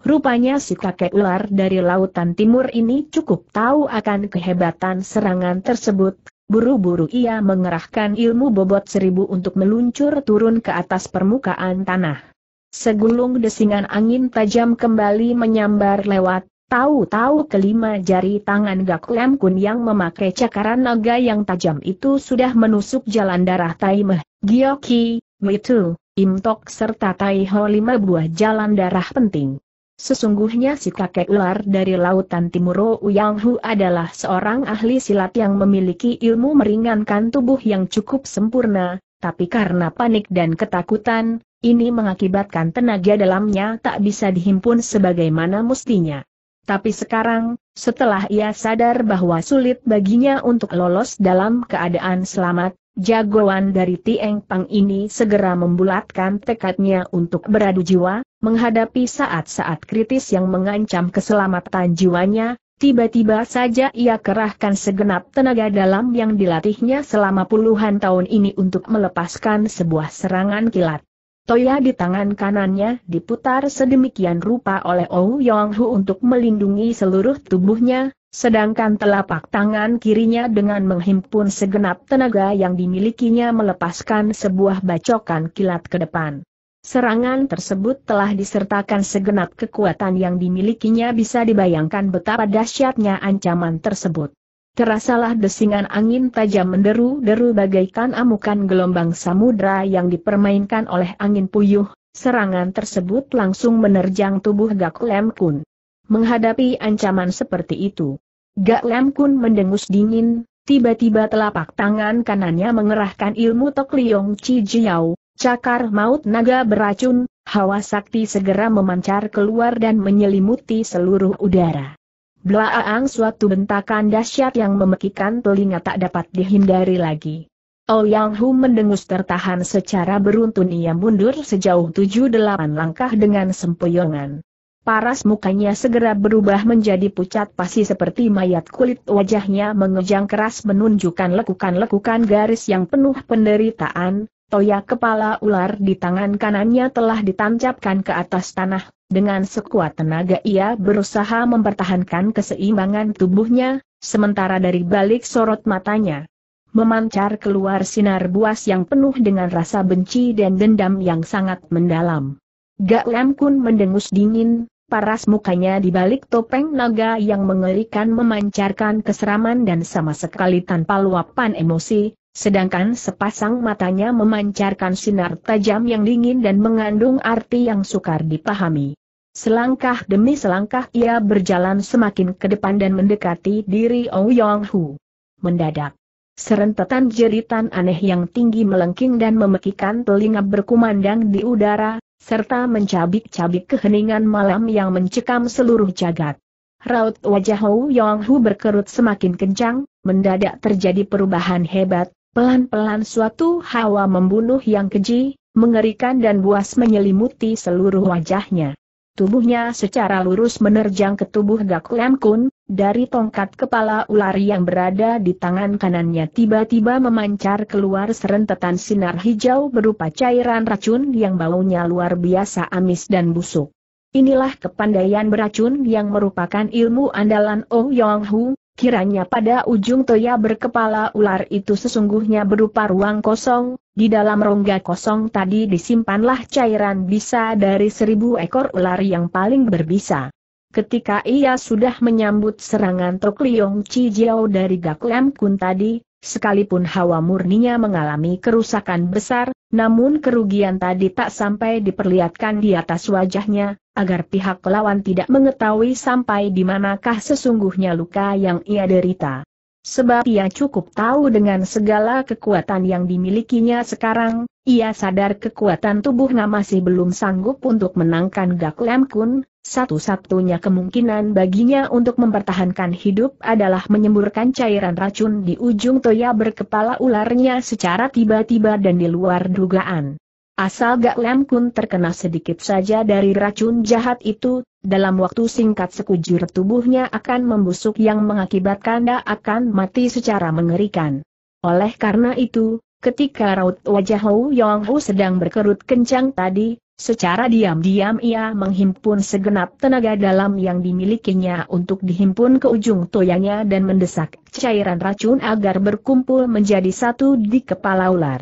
Rupanya si kakek ular dari lautan timur ini cukup tahu akan kehebatan serangan tersebut, buru-buru ia mengerahkan ilmu bobot seribu untuk meluncur turun ke atas permukaan tanah. Segulung desingan angin tajam kembali menyambar lewat, tahu-tahu kelima jari tangan gaklem Kun yang memakai cakaran naga yang tajam itu sudah menusuk jalan darah Tai Meh, Gyoki, Witu, Imtok serta Tai lima buah jalan darah penting. Sesungguhnya si kakek ular dari lautan timur Uyanghu adalah seorang ahli silat yang memiliki ilmu meringankan tubuh yang cukup sempurna, tapi karena panik dan ketakutan, ini mengakibatkan tenaga dalamnya tak bisa dihimpun sebagaimana mestinya. Tapi sekarang, setelah ia sadar bahwa sulit baginya untuk lolos dalam keadaan selamat, jagoan dari Tieng Pang ini segera membulatkan tekadnya untuk beradu jiwa, menghadapi saat-saat kritis yang mengancam keselamatan jiwanya, Tiba-tiba saja ia kerahkan segenap tenaga dalam yang dilatihnya selama puluhan tahun ini untuk melepaskan sebuah serangan kilat. Toya di tangan kanannya diputar sedemikian rupa oleh Oh Yong Hu untuk melindungi seluruh tubuhnya, sedangkan telapak tangan kirinya dengan menghimpun segenap tenaga yang dimilikinya melepaskan sebuah bacokan kilat ke depan. Serangan tersebut telah disertakan segenap kekuatan yang dimilikinya bisa dibayangkan betapa dahsyatnya ancaman tersebut. Terasalah desingan angin tajam menderu-deru bagaikan amukan gelombang samudra yang dipermainkan oleh angin puyuh, serangan tersebut langsung menerjang tubuh Gak Lem Kun. Menghadapi ancaman seperti itu, Gak Lem Kun mendengus dingin, tiba-tiba telapak tangan kanannya mengerahkan ilmu Tok Liong Chi Jiao, Cakar maut naga beracun, hawa sakti segera memancar keluar dan menyelimuti seluruh udara. Blaaang suatu bentakan dahsyat yang memekikan telinga tak dapat dihindari lagi. Oh Yang Hu mendengus tertahan secara beruntun ia mundur sejauh tujuh delapan langkah dengan sempoyongan. Paras mukanya segera berubah menjadi pucat pasi seperti mayat kulit wajahnya mengejang keras menunjukkan lekukan-lekukan garis yang penuh penderitaan, Toya kepala ular di tangan kanannya telah ditancapkan ke atas tanah, dengan sekuat tenaga ia berusaha mempertahankan keseimbangan tubuhnya, sementara dari balik sorot matanya memancar keluar sinar buas yang penuh dengan rasa benci dan dendam yang sangat mendalam. Gak Lam Kun mendengus dingin, paras mukanya di balik topeng naga yang mengerikan memancarkan keseraman dan sama sekali tanpa luapan emosi, Sedangkan sepasang matanya memancarkan sinar tajam yang dingin dan mengandung arti yang sukar dipahami. Selangkah demi selangkah ia berjalan semakin ke depan dan mendekati diri Ou Yong Hu. Mendadak. Serentetan jeritan aneh yang tinggi melengking dan memekikan telinga berkumandang di udara, serta mencabik-cabik keheningan malam yang mencekam seluruh jagat. Raut wajah Hou Yong Hu berkerut semakin kencang, mendadak terjadi perubahan hebat, Pelan-pelan suatu hawa membunuh yang keji, mengerikan dan buas menyelimuti seluruh wajahnya. Tubuhnya secara lurus menerjang ke tubuh Gak Kun, dari tongkat kepala ular yang berada di tangan kanannya tiba-tiba memancar keluar serentetan sinar hijau berupa cairan racun yang baunya luar biasa amis dan busuk. Inilah kepandaian beracun yang merupakan ilmu andalan Ong Yong Hu, Kiranya pada ujung toya berkepala ular itu sesungguhnya berupa ruang kosong, di dalam rongga kosong tadi disimpanlah cairan bisa dari seribu ekor ular yang paling berbisa. Ketika ia sudah menyambut serangan Tok Liong Chi Jiao dari gak Lam Kun tadi, sekalipun hawa murninya mengalami kerusakan besar, namun kerugian tadi tak sampai diperlihatkan di atas wajahnya, agar pihak lawan tidak mengetahui sampai di manakah sesungguhnya luka yang ia derita. Sebab ia cukup tahu dengan segala kekuatan yang dimilikinya sekarang, ia sadar kekuatan tubuhnya masih belum sanggup untuk menangkan Gak Lam Kun, satu-satunya kemungkinan baginya untuk mempertahankan hidup adalah menyemburkan cairan racun di ujung toya berkepala ularnya secara tiba-tiba dan di luar dugaan. Asal Gak Lem Kun terkena sedikit saja dari racun jahat itu, dalam waktu singkat sekujur tubuhnya akan membusuk yang mengakibatkan dia akan mati secara mengerikan. Oleh karena itu, ketika raut wajah Hou Yong Hu sedang berkerut kencang tadi, secara diam-diam ia menghimpun segenap tenaga dalam yang dimilikinya untuk dihimpun ke ujung toyanya dan mendesak cairan racun agar berkumpul menjadi satu di kepala ular.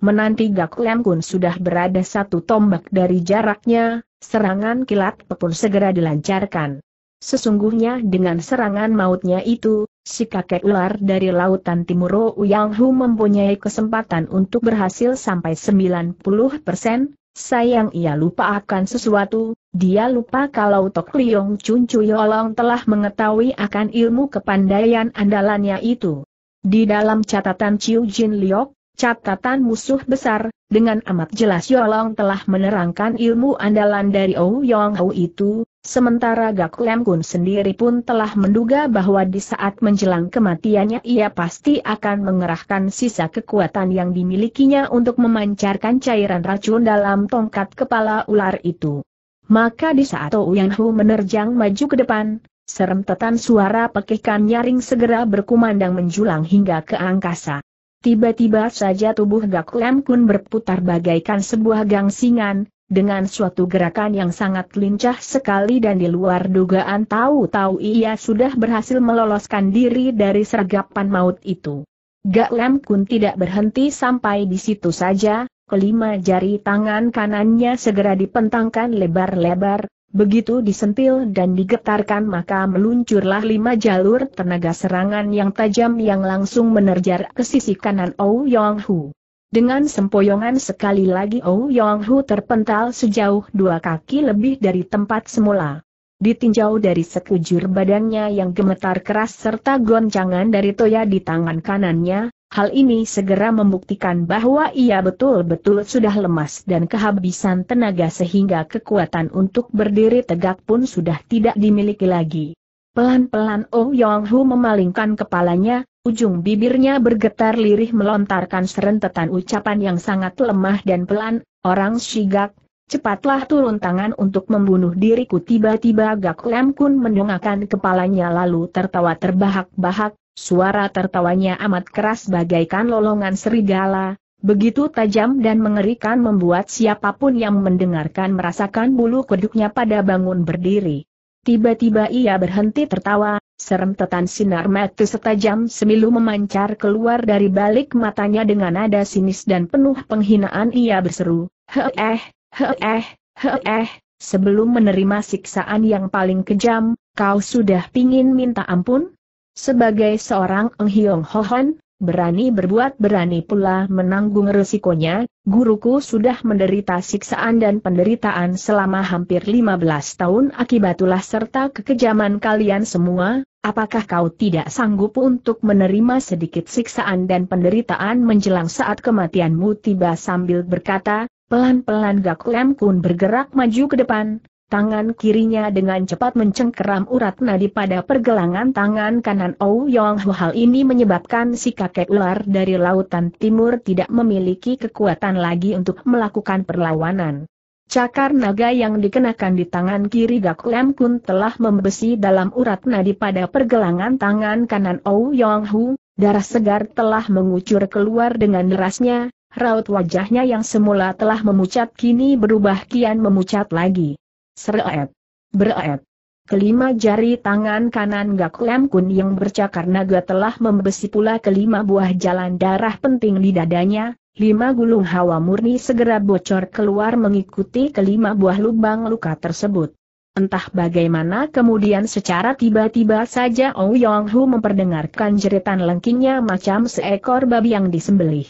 Menanti Gak Lem Kun sudah berada satu tombak dari jaraknya, serangan kilat pun segera dilancarkan. Sesungguhnya dengan serangan mautnya itu, si kakek ular dari lautan Timur Yang Hu mempunyai kesempatan untuk berhasil sampai 90%, sayang ia lupa akan sesuatu, dia lupa kalau Tok Liong Chun Chuyolong telah mengetahui akan ilmu kepandaian andalannya itu. Di dalam catatan Chiu Jin Liok, catatan musuh besar, dengan amat jelas Yolong telah menerangkan ilmu andalan dari Ou Yong Hou itu, sementara Gak Lem Kun sendiri pun telah menduga bahwa di saat menjelang kematiannya ia pasti akan mengerahkan sisa kekuatan yang dimilikinya untuk memancarkan cairan racun dalam tongkat kepala ular itu. Maka di saat Ou Yong Hou menerjang maju ke depan, serem serentetan suara pekikan nyaring segera berkumandang menjulang hingga ke angkasa. Tiba-tiba saja tubuh Gak Lem Kun berputar bagaikan sebuah gangsingan, dengan suatu gerakan yang sangat lincah sekali dan di luar dugaan tahu-tahu ia sudah berhasil meloloskan diri dari sergapan maut itu. Gak Lem Kun tidak berhenti sampai di situ saja, kelima jari tangan kanannya segera dipentangkan lebar-lebar, Begitu disentil dan digetarkan maka meluncurlah lima jalur tenaga serangan yang tajam yang langsung menerjar ke sisi kanan Ou Yong Hu. Dengan sempoyongan sekali lagi Ou Yong Hu terpental sejauh dua kaki lebih dari tempat semula. Ditinjau dari sekujur badannya yang gemetar keras serta goncangan dari toya di tangan kanannya, Hal ini segera membuktikan bahwa ia betul-betul sudah lemas dan kehabisan tenaga sehingga kekuatan untuk berdiri tegak pun sudah tidak dimiliki lagi. Pelan-pelan Oh Yong Hu memalingkan kepalanya, ujung bibirnya bergetar lirih melontarkan serentetan ucapan yang sangat lemah dan pelan, orang Shigak, cepatlah turun tangan untuk membunuh diriku tiba-tiba Gak Lem Kun mendongakkan kepalanya lalu tertawa terbahak-bahak, Suara tertawanya amat keras bagaikan lolongan serigala, begitu tajam dan mengerikan membuat siapapun yang mendengarkan merasakan bulu kuduknya pada bangun berdiri. Tiba-tiba ia berhenti tertawa, serem tetan sinar mata setajam semilu memancar keluar dari balik matanya dengan nada sinis dan penuh penghinaan ia berseru, He-eh, he-eh, he-eh, sebelum menerima siksaan yang paling kejam, kau sudah pingin minta ampun? Sebagai seorang Eng Hiong Hohon, berani berbuat berani pula menanggung resikonya, guruku sudah menderita siksaan dan penderitaan selama hampir 15 tahun akibat ulah serta kekejaman kalian semua, apakah kau tidak sanggup untuk menerima sedikit siksaan dan penderitaan menjelang saat kematianmu tiba sambil berkata, pelan-pelan Gak Kun bergerak maju ke depan, Tangan kirinya dengan cepat mencengkeram urat nadi pada pergelangan tangan kanan Ou oh, Yong Hu hal ini menyebabkan si kakek ular dari lautan timur tidak memiliki kekuatan lagi untuk melakukan perlawanan. Cakar naga yang dikenakan di tangan kiri Gak Lem Kun telah membesi dalam urat nadi pada pergelangan tangan kanan Ou oh, Yong Hu, darah segar telah mengucur keluar dengan derasnya, raut wajahnya yang semula telah memucat kini berubah kian memucat lagi. Seret. Bereet. Kelima jari tangan kanan Gak Lem Kun yang bercakar naga telah membesi pula kelima buah jalan darah penting di dadanya, lima gulung hawa murni segera bocor keluar mengikuti kelima buah lubang luka tersebut. Entah bagaimana kemudian secara tiba-tiba saja Oh Hu memperdengarkan jeritan lengkingnya macam seekor babi yang disembelih.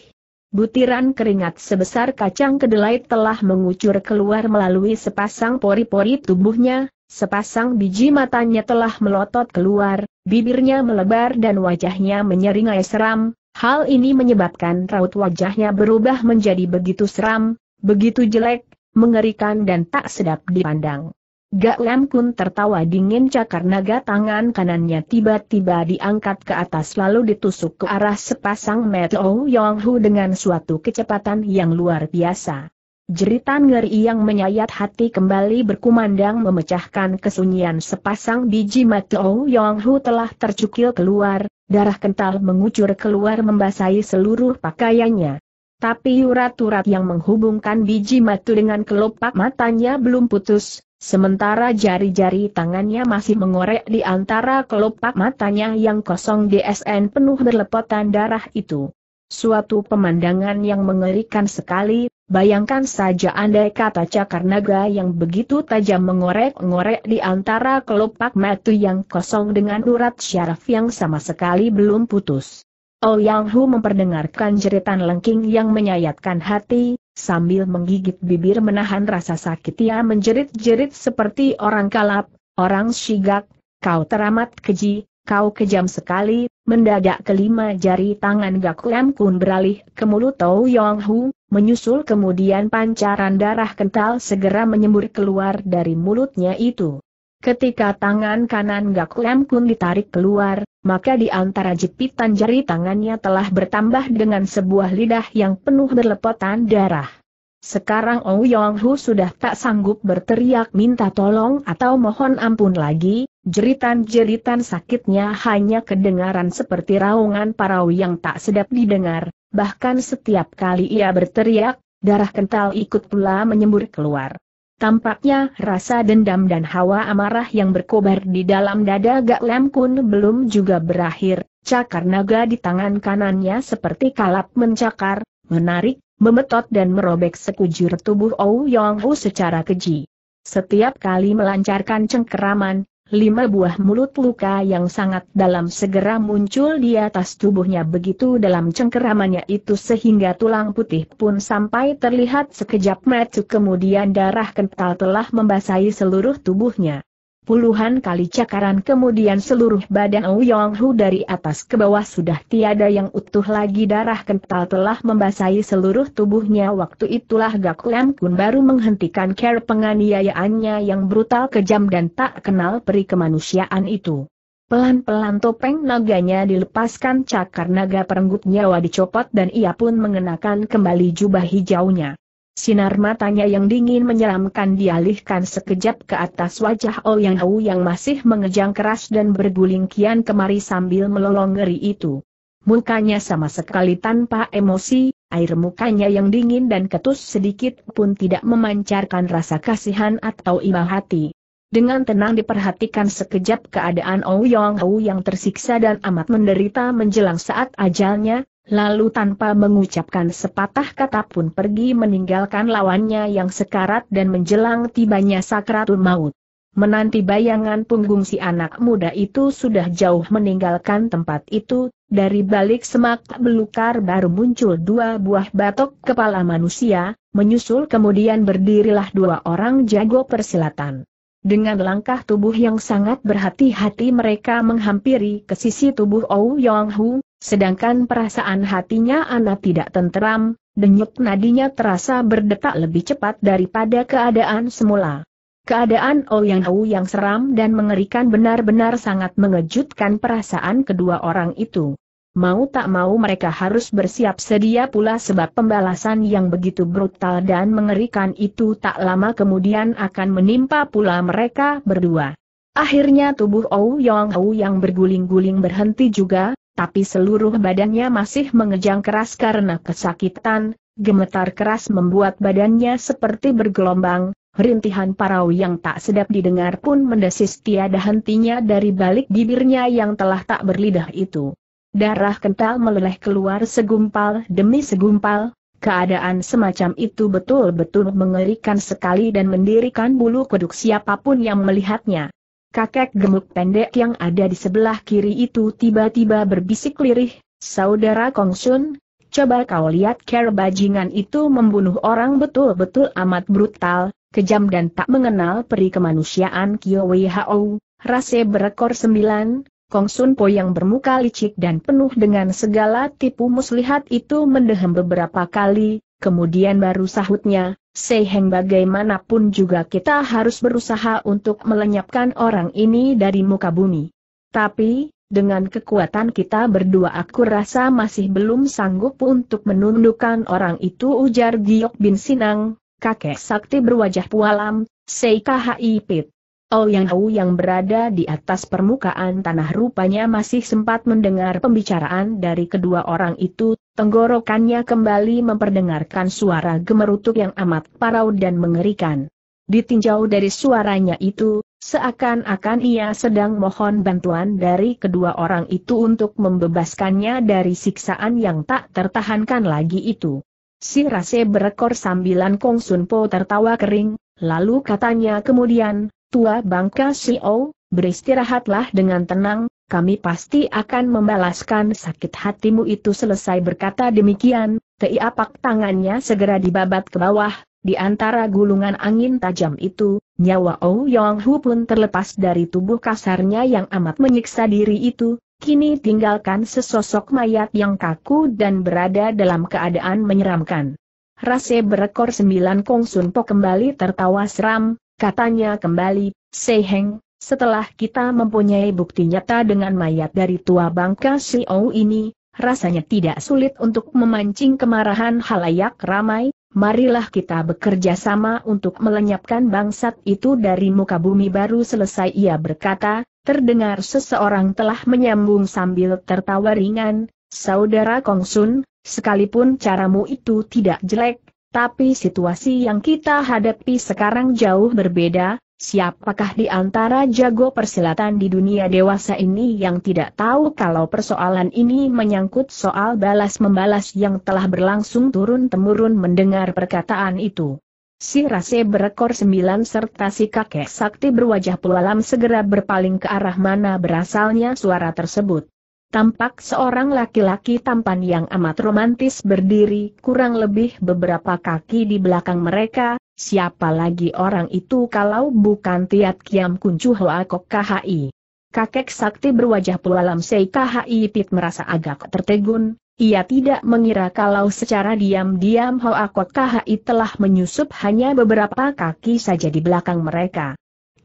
Butiran keringat sebesar kacang kedelai telah mengucur keluar melalui sepasang pori-pori tubuhnya, sepasang biji matanya telah melotot keluar, bibirnya melebar dan wajahnya menyeringai seram, hal ini menyebabkan raut wajahnya berubah menjadi begitu seram, begitu jelek, mengerikan dan tak sedap dipandang. Gak Lam Kun tertawa dingin cakar naga tangan kanannya tiba-tiba diangkat ke atas lalu ditusuk ke arah sepasang Metao Yong Hu dengan suatu kecepatan yang luar biasa. Jeritan ngeri yang menyayat hati kembali berkumandang memecahkan kesunyian sepasang biji Metao Yong Hu telah tercukil keluar, darah kental mengucur keluar membasahi seluruh pakaiannya. Tapi urat-urat yang menghubungkan biji matu dengan kelopak matanya belum putus, Sementara jari-jari tangannya masih mengorek di antara kelopak matanya yang kosong DSN penuh berlepotan darah itu. Suatu pemandangan yang mengerikan sekali, bayangkan saja andai kata cakar naga yang begitu tajam mengorek-ngorek di antara kelopak mata yang kosong dengan urat syaraf yang sama sekali belum putus. Yang Hu memperdengarkan jeritan lengking yang menyayatkan hati, sambil menggigit bibir menahan rasa sakit ia menjerit-jerit seperti orang kalap, orang sigak, kau teramat keji, kau kejam sekali, mendadak kelima jari tangan Gak Lam Kun beralih ke mulut Tau Yang Hu, menyusul kemudian pancaran darah kental segera menyembur keluar dari mulutnya itu. Ketika tangan kanan Gak Lem Kun ditarik keluar, maka di antara jepitan jari tangannya telah bertambah dengan sebuah lidah yang penuh berlepotan darah. Sekarang Oh Yong Hu sudah tak sanggup berteriak minta tolong atau mohon ampun lagi, jeritan-jeritan sakitnya hanya kedengaran seperti raungan parau yang tak sedap didengar, bahkan setiap kali ia berteriak, darah kental ikut pula menyembur keluar. Tampaknya rasa dendam dan hawa amarah yang berkobar di dalam dada Gak Lem Kun belum juga berakhir. Cakar naga di tangan kanannya seperti kalap mencakar, menarik, memetot dan merobek sekujur tubuh Ou Yong Hu secara keji. Setiap kali melancarkan cengkeraman, Lima buah mulut luka yang sangat dalam segera muncul di atas tubuhnya begitu dalam cengkeramannya itu sehingga tulang putih pun sampai terlihat sekejap mata kemudian darah kental telah membasahi seluruh tubuhnya. Puluhan kali cakaran kemudian seluruh badan Ouyong Hu dari atas ke bawah sudah tiada yang utuh lagi darah kental telah membasahi seluruh tubuhnya waktu itulah Gak Lam Kun baru menghentikan care penganiayaannya yang brutal kejam dan tak kenal peri kemanusiaan itu. Pelan-pelan topeng naganya dilepaskan cakar naga perenggut nyawa dicopot dan ia pun mengenakan kembali jubah hijaunya. Sinar matanya yang dingin menyelamkan dialihkan sekejap ke atas wajah Ouyang hau yang masih mengejang keras dan berguling kian kemari sambil melolong ngeri itu. Mukanya sama sekali tanpa emosi, air mukanya yang dingin dan ketus sedikit pun tidak memancarkan rasa kasihan atau iba hati. Dengan tenang diperhatikan sekejap keadaan Ouyang hau yang tersiksa dan amat menderita menjelang saat ajalnya, lalu tanpa mengucapkan sepatah kata pun pergi meninggalkan lawannya yang sekarat dan menjelang tibanya sakratul maut. Menanti bayangan punggung si anak muda itu sudah jauh meninggalkan tempat itu, dari balik semak belukar baru muncul dua buah batok kepala manusia, menyusul kemudian berdirilah dua orang jago persilatan. Dengan langkah tubuh yang sangat berhati-hati mereka menghampiri ke sisi tubuh Ou Hu, Sedangkan perasaan hatinya anak tidak tenteram, denyut nadinya terasa berdetak lebih cepat daripada keadaan semula. Keadaan oh Yang Hau yang seram dan mengerikan benar-benar sangat mengejutkan perasaan kedua orang itu. Mau tak mau mereka harus bersiap sedia pula sebab pembalasan yang begitu brutal dan mengerikan itu tak lama kemudian akan menimpa pula mereka berdua. Akhirnya tubuh Oh Yang Hau yang berguling-guling berhenti juga, tapi seluruh badannya masih mengejang keras karena kesakitan, gemetar keras membuat badannya seperti bergelombang, Rintihan parau yang tak sedap didengar pun mendesis tiada hentinya dari balik bibirnya yang telah tak berlidah itu. Darah kental meleleh keluar segumpal demi segumpal, keadaan semacam itu betul-betul mengerikan sekali dan mendirikan bulu kuduk siapapun yang melihatnya kakek gemuk pendek yang ada di sebelah kiri itu tiba-tiba berbisik lirih, Saudara Kongsun, coba kau lihat care bajingan itu membunuh orang betul-betul amat brutal, kejam dan tak mengenal peri kemanusiaan Kyo Wei Hao, rase berekor sembilan, Kongsun Po yang bermuka licik dan penuh dengan segala tipu muslihat itu mendehem beberapa kali, kemudian baru sahutnya, Seheng bagaimanapun juga kita harus berusaha untuk melenyapkan orang ini dari muka bumi. Tapi, dengan kekuatan kita berdua aku rasa masih belum sanggup untuk menundukkan orang itu ujar Giok Bin Sinang, kakek sakti berwajah pualam, Seikahai Pit. Oh, yang Hau yang berada di atas permukaan tanah rupanya masih sempat mendengar pembicaraan dari kedua orang itu, Tenggorokannya kembali memperdengarkan suara gemerutuk yang amat parau dan mengerikan. Ditinjau dari suaranya itu, seakan-akan ia sedang mohon bantuan dari kedua orang itu untuk membebaskannya dari siksaan yang tak tertahankan lagi itu. Si Rase berekor sambilan Kong Sunpo tertawa kering, lalu katanya kemudian, Tua Bangka Si O, beristirahatlah dengan tenang, kami pasti akan membalaskan sakit hatimu itu selesai berkata demikian, teiapak tangannya segera dibabat ke bawah, di antara gulungan angin tajam itu, nyawa Ou Yong Hu pun terlepas dari tubuh kasarnya yang amat menyiksa diri itu, kini tinggalkan sesosok mayat yang kaku dan berada dalam keadaan menyeramkan. Rase berekor sembilan Kong Sun Po kembali tertawa seram, katanya kembali, Seheng, setelah kita mempunyai bukti nyata dengan mayat dari tua bangka si O ini, rasanya tidak sulit untuk memancing kemarahan halayak ramai, marilah kita bekerja sama untuk melenyapkan bangsat itu dari muka bumi baru selesai ia berkata, terdengar seseorang telah menyambung sambil tertawa ringan, Saudara Kong Kongsun, sekalipun caramu itu tidak jelek, tapi situasi yang kita hadapi sekarang jauh berbeda, Siapakah di antara jago persilatan di dunia dewasa ini yang tidak tahu kalau persoalan ini menyangkut soal balas-membalas yang telah berlangsung turun-temurun mendengar perkataan itu? Si Rase berekor sembilan serta si kakek sakti berwajah pulalam segera berpaling ke arah mana berasalnya suara tersebut. Tampak seorang laki-laki tampan yang amat romantis berdiri kurang lebih beberapa kaki di belakang mereka, Siapa lagi orang itu kalau bukan Tiat Kiam Kuncu Hoa Kok KHI? Kakek sakti berwajah pelalam Sei KHI Pit merasa agak tertegun, ia tidak mengira kalau secara diam-diam Hoa Kok KHI telah menyusup hanya beberapa kaki saja di belakang mereka.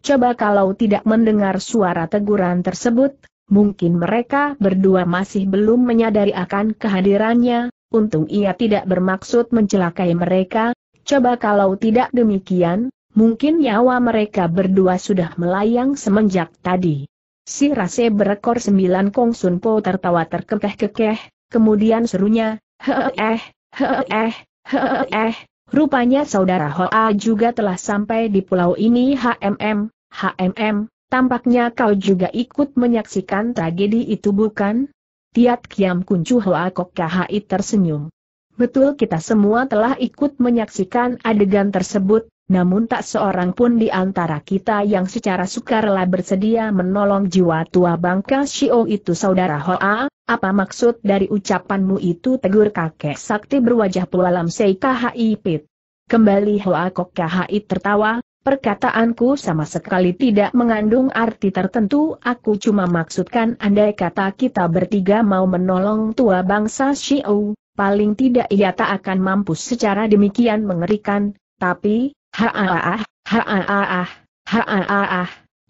Coba kalau tidak mendengar suara teguran tersebut, mungkin mereka berdua masih belum menyadari akan kehadirannya, untung ia tidak bermaksud mencelakai mereka, Coba kalau tidak demikian, mungkin nyawa mereka berdua sudah melayang semenjak tadi. Si rase berekor sembilan Kong Sun Po tertawa terkekeh-kekeh, kemudian serunya, hee eh, hee eh, eh, rupanya saudara Hoa juga telah sampai di pulau ini HMM, HMM, tampaknya kau juga ikut menyaksikan tragedi itu bukan? Tiat Kiam Kuncu Hoa Kok Kahai tersenyum. Betul kita semua telah ikut menyaksikan adegan tersebut, namun tak seorang pun di antara kita yang secara sukarela bersedia menolong jiwa tua bangka Shio itu saudara Hoa, apa maksud dari ucapanmu itu tegur kakek sakti berwajah pualam Seikahai Pit. Kembali Hoa Kok Kahai tertawa, Perkataanku sama sekali tidak mengandung arti tertentu, aku cuma maksudkan andai kata kita bertiga mau menolong tua bangsa Shio paling tidak ia tak akan mampu secara demikian mengerikan, tapi, ha-ah-ah,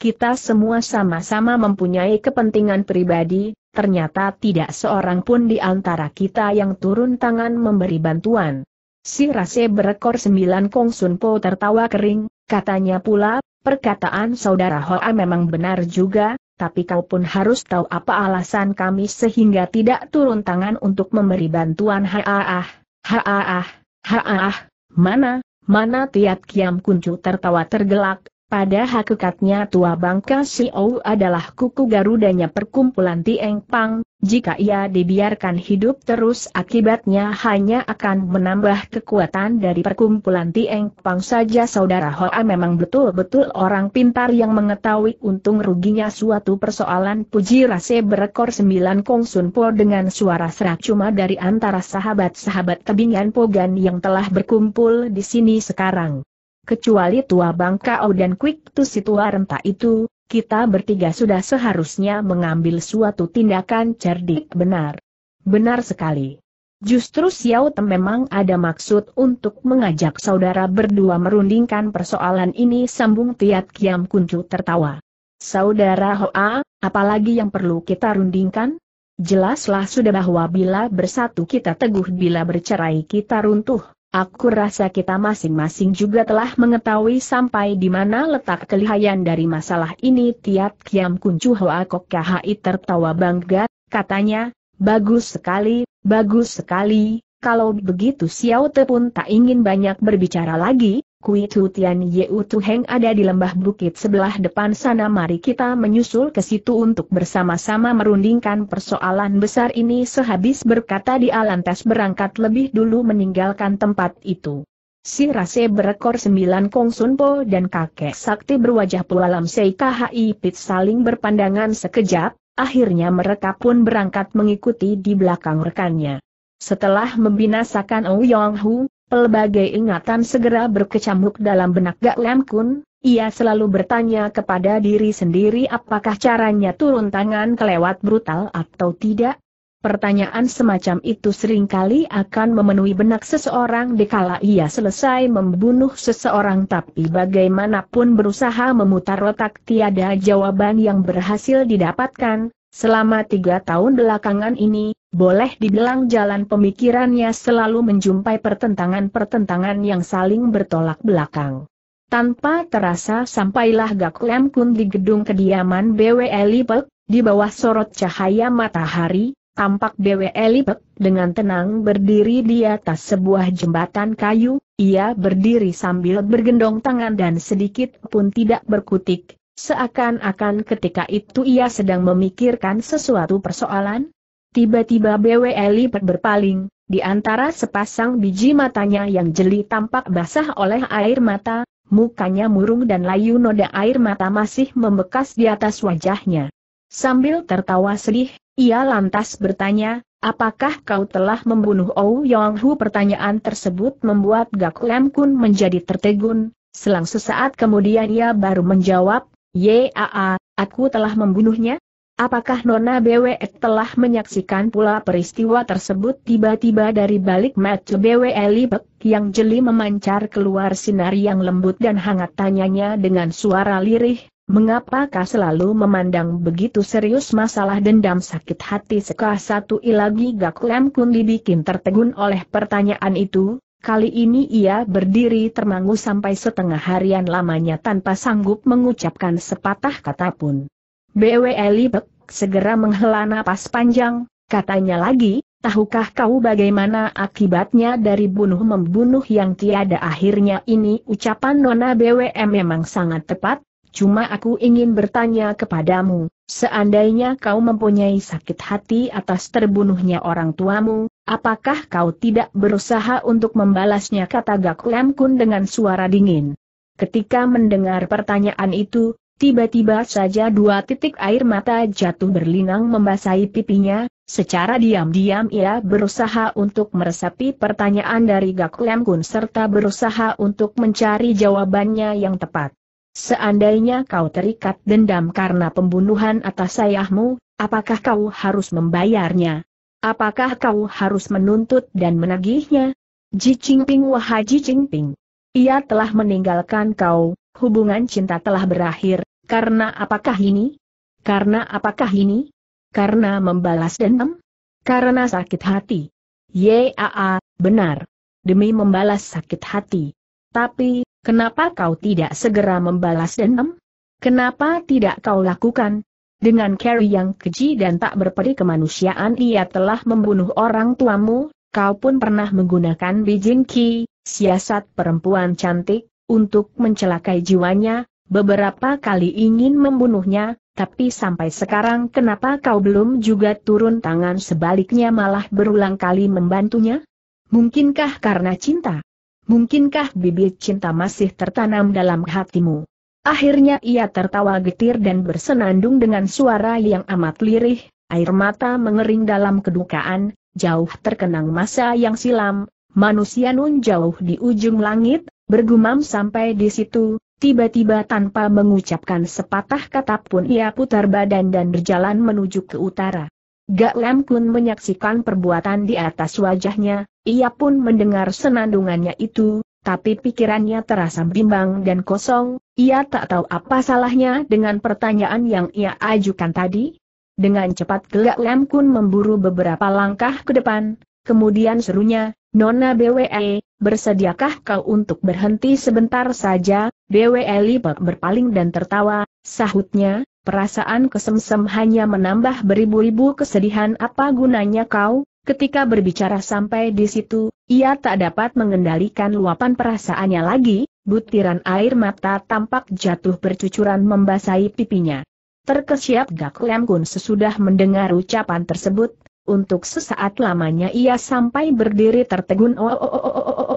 kita semua sama-sama mempunyai kepentingan pribadi, ternyata tidak seorang pun di antara kita yang turun tangan memberi bantuan. Si Rase berekor sembilan Kong Sun Po tertawa kering, katanya pula, perkataan saudara Hoa memang benar juga, tapi kau pun harus tahu apa alasan kami sehingga tidak turun tangan untuk memberi bantuan haaah, ah, haaah, ah, haaah, ah. mana, mana Tiat Kiam Kuncu tertawa tergelak, pada hakikatnya tua bangka si ou adalah kuku garudanya perkumpulan Tieng Pang, jika ia dibiarkan hidup terus akibatnya hanya akan menambah kekuatan dari perkumpulan Tieng Pang saja saudara Hoa memang betul-betul orang pintar yang mengetahui untung ruginya suatu persoalan puji rase berekor sembilan kong sun Po dengan suara serak cuma dari antara sahabat-sahabat kebingan Pogan yang telah berkumpul di sini sekarang. Kecuali tua Bangkao dan Quick Tu si tua renta itu, kita bertiga sudah seharusnya mengambil suatu tindakan cerdik benar. Benar sekali. Justru Xiao Tem memang ada maksud untuk mengajak saudara berdua merundingkan persoalan ini sambung Tiat Kiam Kuncu tertawa. Saudara Hoa, apalagi yang perlu kita rundingkan? Jelaslah sudah bahwa bila bersatu kita teguh bila bercerai kita runtuh. Aku rasa kita masing-masing juga telah mengetahui sampai di mana letak kelihayan dari masalah ini Tiap Kiam Kuncu Hoa Kok KHI tertawa bangga, katanya, bagus sekali, bagus sekali, kalau begitu Xiao Te pun tak ingin banyak berbicara lagi, Kui Tu Tian Yeu Tu Heng ada di lembah bukit sebelah depan sana mari kita menyusul ke situ untuk bersama-sama merundingkan persoalan besar ini sehabis berkata di Alantes berangkat lebih dulu meninggalkan tempat itu. Si Rase berekor sembilan Kong Sunpo dan kakek sakti berwajah pualam Seikhi Pit saling berpandangan sekejap, akhirnya mereka pun berangkat mengikuti di belakang rekannya. Setelah membinasakan Ou Hu, Pelbagai ingatan segera berkecamuk dalam benak Gak Lam Kun, ia selalu bertanya kepada diri sendiri apakah caranya turun tangan kelewat brutal atau tidak. Pertanyaan semacam itu seringkali akan memenuhi benak seseorang dikala ia selesai membunuh seseorang tapi bagaimanapun berusaha memutar otak tiada jawaban yang berhasil didapatkan, selama tiga tahun belakangan ini, boleh dibilang jalan pemikirannya selalu menjumpai pertentangan-pertentangan yang saling bertolak belakang. Tanpa terasa sampailah Gak Lem Kun di gedung kediaman BW Elipek, di bawah sorot cahaya matahari, tampak BW Elipek, dengan tenang berdiri di atas sebuah jembatan kayu, ia berdiri sambil bergendong tangan dan sedikit pun tidak berkutik, seakan-akan ketika itu ia sedang memikirkan sesuatu persoalan, Tiba-tiba BW Lipat berpaling, di antara sepasang biji matanya yang jeli tampak basah oleh air mata, mukanya murung dan layu noda air mata masih membekas di atas wajahnya. Sambil tertawa sedih, ia lantas bertanya, apakah kau telah membunuh Ou Yong Hu? Pertanyaan tersebut membuat Gak Lem Kun menjadi tertegun, selang sesaat kemudian ia baru menjawab, Yaa, aku telah membunuhnya, Apakah Nona BWE telah menyaksikan pula peristiwa tersebut tiba-tiba dari balik mata BWE Libek, yang jeli memancar keluar sinar yang lembut dan hangat tanyanya dengan suara lirih, mengapakah selalu memandang begitu serius masalah dendam sakit hati sekah satu ilagi Gak Lem Kun dibikin tertegun oleh pertanyaan itu, Kali ini ia berdiri termangu sampai setengah harian lamanya tanpa sanggup mengucapkan sepatah kata pun. BW Libek segera menghela napas panjang, katanya lagi, tahukah kau bagaimana akibatnya dari bunuh-membunuh yang tiada akhirnya ini? Ucapan Nona BWE memang sangat tepat, cuma aku ingin bertanya kepadamu, seandainya kau mempunyai sakit hati atas terbunuhnya orang tuamu, apakah kau tidak berusaha untuk membalasnya kata Gak Kun dengan suara dingin. Ketika mendengar pertanyaan itu, Tiba-tiba saja dua titik air mata jatuh berlinang membasahi pipinya, secara diam-diam ia berusaha untuk meresapi pertanyaan dari Gak Lem Kun serta berusaha untuk mencari jawabannya yang tepat. Seandainya kau terikat dendam karena pembunuhan atas ayahmu, apakah kau harus membayarnya? Apakah kau harus menuntut dan menagihnya? Ji ping wahai Ji ping. Ia telah meninggalkan kau, hubungan cinta telah berakhir, karena apakah ini? Karena apakah ini? Karena membalas dendam? Karena sakit hati. Yaa, benar. Demi membalas sakit hati. Tapi, kenapa kau tidak segera membalas dendam? Kenapa tidak kau lakukan? Dengan Carrie yang keji dan tak berperi kemanusiaan ia telah membunuh orang tuamu, kau pun pernah menggunakan Bijin Ki, siasat perempuan cantik, untuk mencelakai jiwanya, beberapa kali ingin membunuhnya, tapi sampai sekarang kenapa kau belum juga turun tangan sebaliknya malah berulang kali membantunya? Mungkinkah karena cinta? Mungkinkah bibit cinta masih tertanam dalam hatimu? Akhirnya ia tertawa getir dan bersenandung dengan suara yang amat lirih, air mata mengering dalam kedukaan, jauh terkenang masa yang silam, manusia nun jauh di ujung langit, bergumam sampai di situ, Tiba-tiba tanpa mengucapkan sepatah kata pun ia putar badan dan berjalan menuju ke utara. Gak Lam Kun menyaksikan perbuatan di atas wajahnya, ia pun mendengar senandungannya itu, tapi pikirannya terasa bimbang dan kosong, ia tak tahu apa salahnya dengan pertanyaan yang ia ajukan tadi. Dengan cepat Gak Lam Kun memburu beberapa langkah ke depan, kemudian serunya, Nona BWE, bersediakah kau untuk berhenti sebentar saja, BW Lipat berpaling dan tertawa, sahutnya, perasaan kesemsem hanya menambah beribu-ribu kesedihan apa gunanya kau, ketika berbicara sampai di situ, ia tak dapat mengendalikan luapan perasaannya lagi, butiran air mata tampak jatuh bercucuran membasahi pipinya. Terkesiap Gak Lem sesudah mendengar ucapan tersebut, untuk sesaat lamanya ia sampai berdiri tertegun oh oh oh oh oh oh oh oh oh, oh, oh, oh, oh, oh, oh,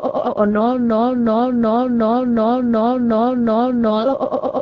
oh, oh, oh,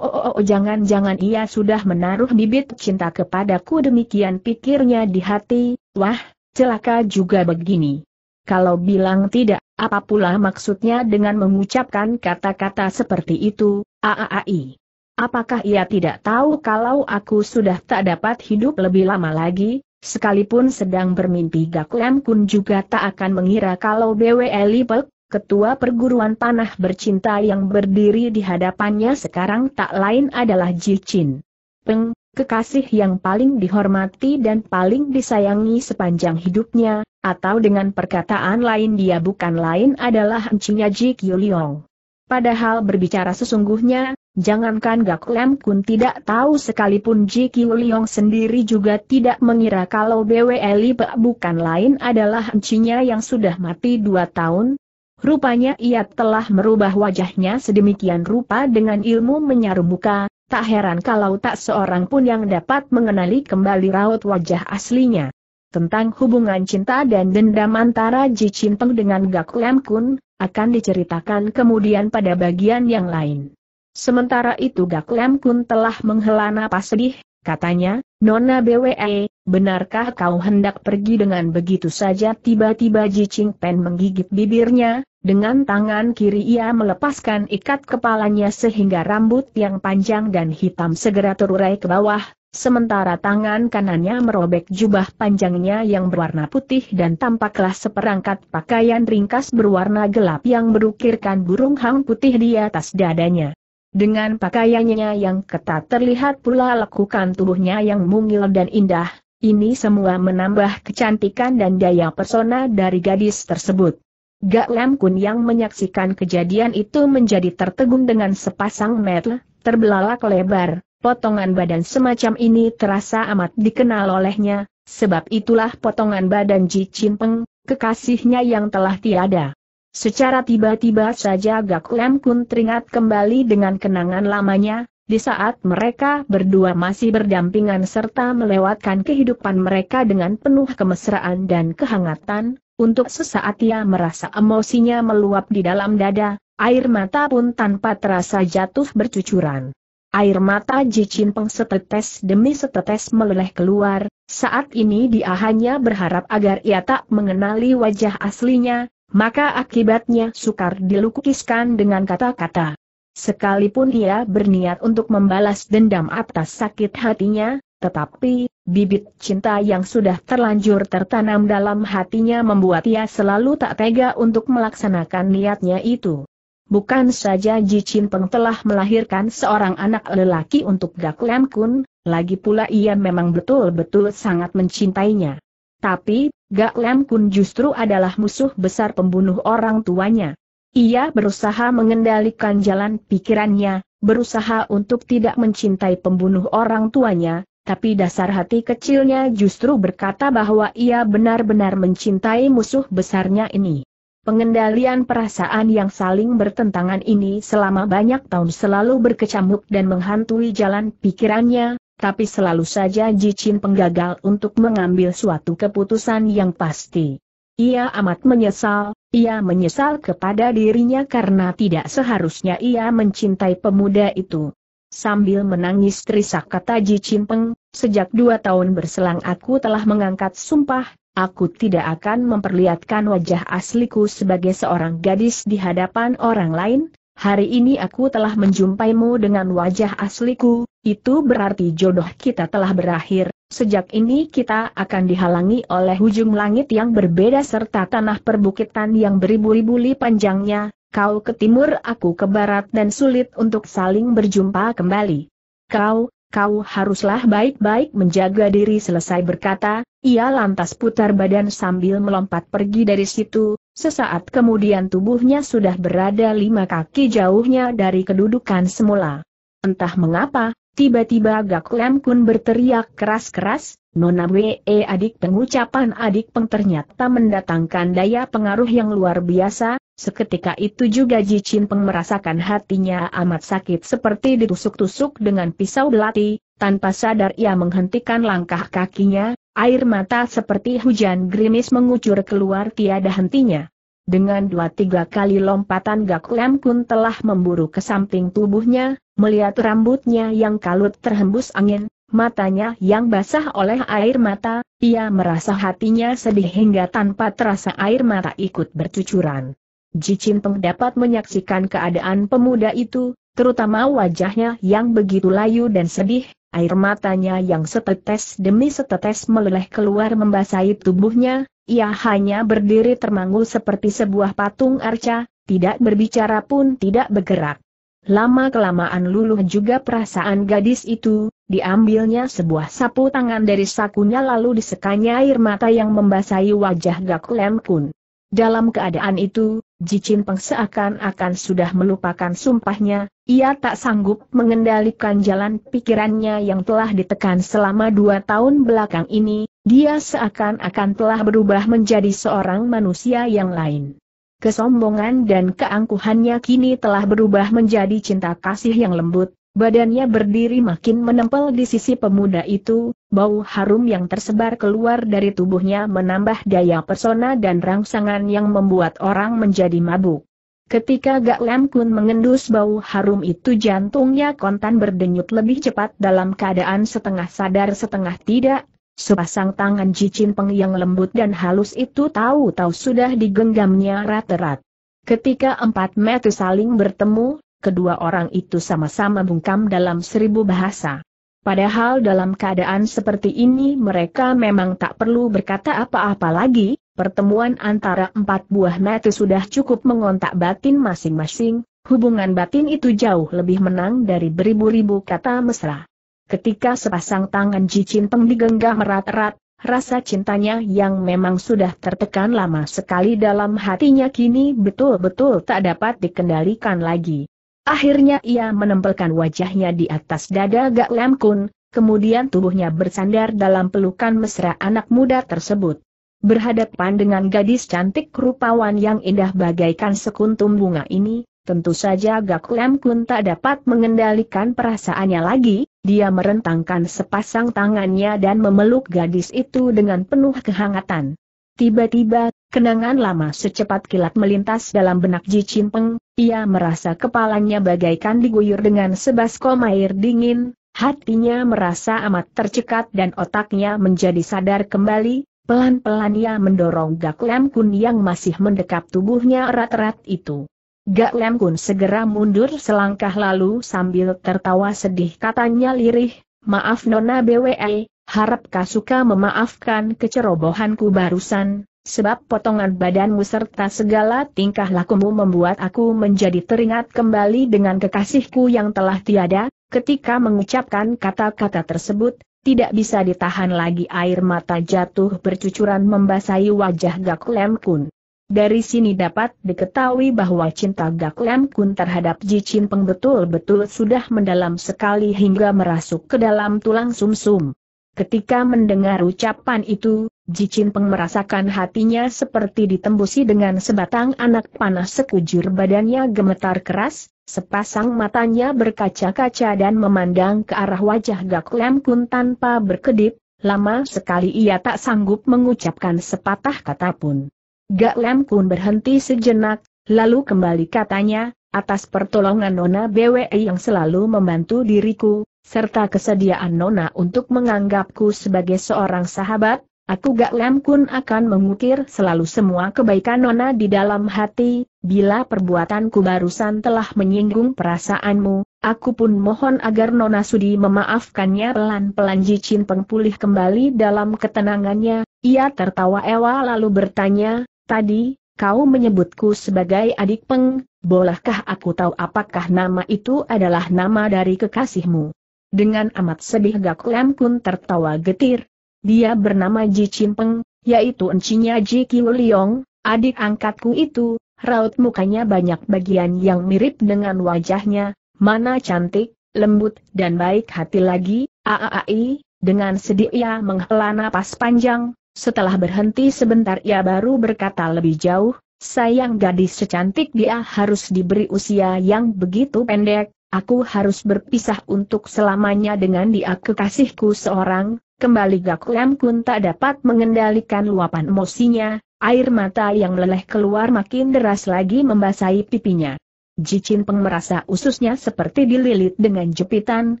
oh jangan-jangan ia sudah menaruh bibit cinta kepadaku demikian pikirnya di hati, wah, celaka juga begini. Kalau bilang tidak, apa pula maksudnya dengan mengucapkan kata-kata seperti itu, aaai. Apakah ia tidak tahu kalau aku sudah tak dapat hidup lebih lama lagi, Sekalipun sedang bermimpi Gak Lem Kun juga tak akan mengira kalau BW Lipek, ketua perguruan tanah bercinta yang berdiri di hadapannya sekarang tak lain adalah Ji Chin. Peng, kekasih yang paling dihormati dan paling disayangi sepanjang hidupnya, atau dengan perkataan lain dia bukan lain adalah encinya Ji Kyuliong. Padahal berbicara sesungguhnya, jangankan Gak Lem Kun tidak tahu sekalipun Ji Kiu sendiri juga tidak mengira kalau Bwe Li bukan lain adalah encinya yang sudah mati dua tahun. Rupanya ia telah merubah wajahnya sedemikian rupa dengan ilmu menyaru muka, tak heran kalau tak seorang pun yang dapat mengenali kembali raut wajah aslinya. Tentang hubungan cinta dan dendam antara Ji Chin dengan Gak Lem Kun, akan diceritakan kemudian pada bagian yang lain. Sementara itu Gak Lem Kun telah menghela napas sedih, katanya, Nona BWE, benarkah kau hendak pergi dengan begitu saja tiba-tiba Ji Ching Pen menggigit bibirnya, dengan tangan kiri ia melepaskan ikat kepalanya sehingga rambut yang panjang dan hitam segera terurai ke bawah, sementara tangan kanannya merobek jubah panjangnya yang berwarna putih dan tampaklah seperangkat pakaian ringkas berwarna gelap yang berukirkan burung hang putih di atas dadanya. Dengan pakaiannya yang ketat terlihat pula lekukan tubuhnya yang mungil dan indah, ini semua menambah kecantikan dan daya persona dari gadis tersebut. Gak Lam Kun yang menyaksikan kejadian itu menjadi tertegun dengan sepasang mata, terbelalak lebar, Potongan badan semacam ini terasa amat dikenal olehnya, sebab itulah potongan badan Ji Peng, kekasihnya yang telah tiada. Secara tiba-tiba saja Gak Lem Kun teringat kembali dengan kenangan lamanya, di saat mereka berdua masih berdampingan serta melewatkan kehidupan mereka dengan penuh kemesraan dan kehangatan, untuk sesaat ia merasa emosinya meluap di dalam dada, air mata pun tanpa terasa jatuh bercucuran. Air mata Jicin Peng setetes demi setetes meleleh keluar, saat ini dia hanya berharap agar ia tak mengenali wajah aslinya, maka akibatnya sukar dilukiskan dengan kata-kata. Sekalipun ia berniat untuk membalas dendam atas sakit hatinya, tetapi, bibit cinta yang sudah terlanjur tertanam dalam hatinya membuat ia selalu tak tega untuk melaksanakan niatnya itu. Bukan saja Ji Chin Peng telah melahirkan seorang anak lelaki untuk Gak Lam Kun, lagi pula ia memang betul-betul sangat mencintainya. Tapi, Gak Lam Kun justru adalah musuh besar pembunuh orang tuanya. Ia berusaha mengendalikan jalan pikirannya, berusaha untuk tidak mencintai pembunuh orang tuanya, tapi dasar hati kecilnya justru berkata bahwa ia benar-benar mencintai musuh besarnya ini. Pengendalian perasaan yang saling bertentangan ini selama banyak tahun selalu berkecamuk dan menghantui jalan pikirannya, tapi selalu saja Jicin penggagal untuk mengambil suatu keputusan yang pasti. Ia amat menyesal, ia menyesal kepada dirinya karena tidak seharusnya ia mencintai pemuda itu. Sambil menangis terisak kata Jicin Peng, sejak dua tahun berselang aku telah mengangkat sumpah, Aku tidak akan memperlihatkan wajah asliku sebagai seorang gadis di hadapan orang lain, hari ini aku telah menjumpaimu dengan wajah asliku, itu berarti jodoh kita telah berakhir, sejak ini kita akan dihalangi oleh ujung langit yang berbeda serta tanah perbukitan yang beribu-ribu li panjangnya, kau ke timur aku ke barat dan sulit untuk saling berjumpa kembali. Kau, kau haruslah baik-baik menjaga diri selesai berkata, ia lantas putar badan sambil melompat pergi dari situ, sesaat kemudian tubuhnya sudah berada lima kaki jauhnya dari kedudukan semula. Entah mengapa, tiba-tiba Gak Lem Kun berteriak keras-keras, Nona Wee adik pengucapan adik peng ternyata mendatangkan daya pengaruh yang luar biasa, Seketika itu juga Ji Peng merasakan hatinya amat sakit seperti ditusuk-tusuk dengan pisau belati, tanpa sadar ia menghentikan langkah kakinya, air mata seperti hujan gerimis mengucur keluar tiada hentinya. Dengan dua tiga kali lompatan Gak Lam Kun telah memburu ke samping tubuhnya, melihat rambutnya yang kalut terhembus angin, matanya yang basah oleh air mata, ia merasa hatinya sedih hingga tanpa terasa air mata ikut bercucuran. Ji Jicimpeng dapat menyaksikan keadaan pemuda itu, terutama wajahnya yang begitu layu dan sedih, air matanya yang setetes demi setetes meleleh keluar membasahi tubuhnya, ia hanya berdiri termangu seperti sebuah patung arca, tidak berbicara pun tidak bergerak. Lama-kelamaan luluh juga perasaan gadis itu, diambilnya sebuah sapu tangan dari sakunya lalu disekanya air mata yang membasahi wajah Gak Lem Kun. Dalam keadaan itu, Ji Peng seakan-akan sudah melupakan sumpahnya, ia tak sanggup mengendalikan jalan pikirannya yang telah ditekan selama dua tahun belakang ini, dia seakan-akan telah berubah menjadi seorang manusia yang lain. Kesombongan dan keangkuhannya kini telah berubah menjadi cinta kasih yang lembut, Badannya berdiri makin menempel di sisi pemuda itu, bau harum yang tersebar keluar dari tubuhnya menambah daya persona dan rangsangan yang membuat orang menjadi mabuk. Ketika Gak Lam Kun mengendus bau harum itu jantungnya kontan berdenyut lebih cepat dalam keadaan setengah sadar setengah tidak, sepasang tangan jicin peng yang lembut dan halus itu tahu-tahu sudah digenggamnya rat-rat. Ketika empat mata saling bertemu, kedua orang itu sama-sama bungkam dalam seribu bahasa. Padahal dalam keadaan seperti ini mereka memang tak perlu berkata apa-apa lagi, pertemuan antara empat buah mata sudah cukup mengontak batin masing-masing, hubungan batin itu jauh lebih menang dari beribu-ribu kata mesra. Ketika sepasang tangan Jicin Peng digenggam erat-erat, rasa cintanya yang memang sudah tertekan lama sekali dalam hatinya kini betul-betul tak dapat dikendalikan lagi. Akhirnya ia menempelkan wajahnya di atas dada Gak Lam Kun, kemudian tubuhnya bersandar dalam pelukan mesra anak muda tersebut. Berhadapan dengan gadis cantik rupawan yang indah bagaikan sekuntum bunga ini, tentu saja Gak Lam Kun tak dapat mengendalikan perasaannya lagi, dia merentangkan sepasang tangannya dan memeluk gadis itu dengan penuh kehangatan. Tiba-tiba, kenangan lama secepat kilat melintas dalam benak Ji Chimpeng, ia merasa kepalanya bagaikan diguyur dengan sebaskom air dingin, hatinya merasa amat tercekat dan otaknya menjadi sadar kembali, pelan-pelan ia mendorong Gak Lam Kun yang masih mendekap tubuhnya erat-erat itu. Gak Lam Kun segera mundur selangkah lalu sambil tertawa sedih katanya lirih, maaf Nona BWE, Harap kau suka memaafkan kecerobohanku barusan, sebab potongan badanmu serta segala tingkah lakumu membuat aku menjadi teringat kembali dengan kekasihku yang telah tiada, ketika mengucapkan kata-kata tersebut, tidak bisa ditahan lagi air mata jatuh bercucuran membasahi wajah Gaklem Kun. Dari sini dapat diketahui bahwa cinta Gaklem Kun terhadap Ji Chin Peng betul-betul sudah mendalam sekali hingga merasuk ke dalam tulang sumsum. Ketika mendengar ucapan itu, Jicin Peng merasakan hatinya seperti ditembusi dengan sebatang anak panah sekujur badannya gemetar keras, sepasang matanya berkaca-kaca dan memandang ke arah wajah Gak Lem Kun tanpa berkedip, lama sekali ia tak sanggup mengucapkan sepatah kata pun. Gak Lem Kun berhenti sejenak, lalu kembali katanya, atas pertolongan Nona BWI yang selalu membantu diriku, serta kesediaan Nona untuk menganggapku sebagai seorang sahabat, aku Gak Lem akan mengukir selalu semua kebaikan Nona di dalam hati, bila perbuatanku barusan telah menyinggung perasaanmu, aku pun mohon agar Nona Sudi memaafkannya pelan-pelan Jicin Peng pulih kembali dalam ketenangannya, ia tertawa ewa lalu bertanya, tadi, kau menyebutku sebagai adik Peng, bolehkah aku tahu apakah nama itu adalah nama dari kekasihmu? Dengan amat sedih Gak Lam Kun tertawa getir. Dia bernama Ji Chimpeng, yaitu encinya Ji Kiu Liong, adik angkatku itu, raut mukanya banyak bagian yang mirip dengan wajahnya, mana cantik, lembut dan baik hati lagi, aaai, dengan sedih ia menghela napas panjang, setelah berhenti sebentar ia baru berkata lebih jauh, Sayang gadis secantik dia harus diberi usia yang begitu pendek, aku harus berpisah untuk selamanya dengan dia kekasihku seorang, kembali gak Gakuem Kun tak dapat mengendalikan luapan emosinya, air mata yang meleleh keluar makin deras lagi membasahi pipinya. Jicin Peng merasa ususnya seperti dililit dengan jepitan,